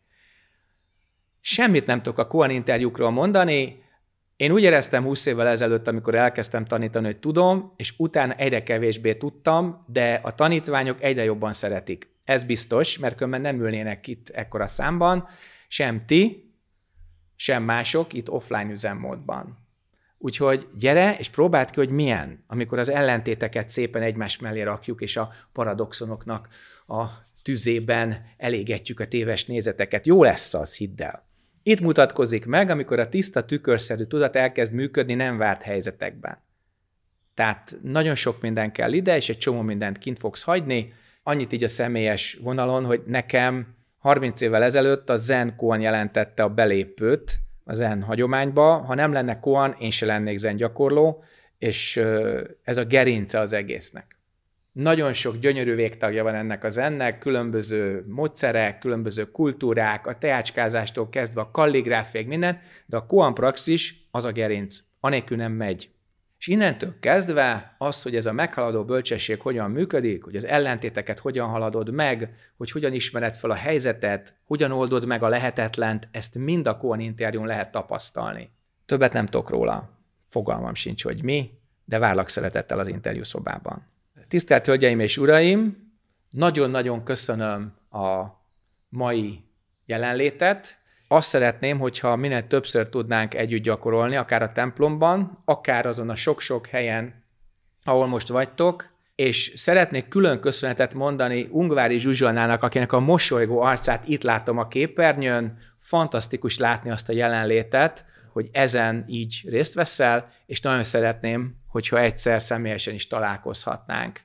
Semmit nem tudok a Kuan interjúkról mondani, én úgy éreztem 20 évvel ezelőtt, amikor elkezdtem tanítani, hogy tudom, és utána egyre kevésbé tudtam, de a tanítványok egyre jobban szeretik. Ez biztos, mert különben nem ülnének itt ekkora számban, sem ti, sem mások itt offline üzemmódban. Úgyhogy gyere, és próbáld ki, hogy milyen, amikor az ellentéteket szépen egymás mellé rakjuk, és a paradoxonoknak a tüzében elégetjük a téves nézeteket. Jó lesz az, hidd el. Itt mutatkozik meg, amikor a tiszta tükörszerű tudat elkezd működni nem várt helyzetekben. Tehát nagyon sok minden kell ide, és egy csomó mindent kint fogsz hagyni. Annyit így a személyes vonalon, hogy nekem 30 évvel ezelőtt a Zenkon jelentette a belépőt, a zen hagyományba. Ha nem lenne Koan, én se lennék zen gyakorló, és ez a gerince az egésznek. Nagyon sok gyönyörű végtagja van ennek az ennek, különböző módszerek, különböző kultúrák, a teácskázástól kezdve a kalligráfiáig minden, de a koan praxis az a gerinc, anélkül nem megy. És innentől kezdve az, hogy ez a meghaladó bölcsesség hogyan működik, hogy az ellentéteket hogyan haladod meg, hogy hogyan ismered fel a helyzetet, hogyan oldod meg a lehetetlent, ezt mind a Kohen interjún lehet tapasztalni. Többet nem tudok róla. Fogalmam sincs, hogy mi, de várlak szeretettel az interjú szobában. Tisztelt Hölgyeim és Uraim! Nagyon-nagyon köszönöm a mai jelenlétet, azt szeretném, hogyha minél többször tudnánk együtt gyakorolni, akár a templomban, akár azon a sok-sok helyen, ahol most vagytok, és szeretnék külön köszönetet mondani Ungvári Zsuzsolnának, akinek a mosolygó arcát itt látom a képernyőn. Fantasztikus látni azt a jelenlétet, hogy ezen így részt veszel, és nagyon szeretném, hogyha egyszer személyesen is találkozhatnánk.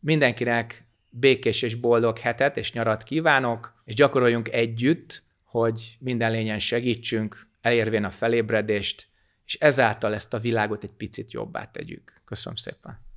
Mindenkinek békés és boldog hetet és nyarat kívánok, és gyakoroljunk együtt, hogy minden lényen segítsünk, elérvén a felébredést, és ezáltal ezt a világot egy picit jobbá tegyük. Köszönöm szépen!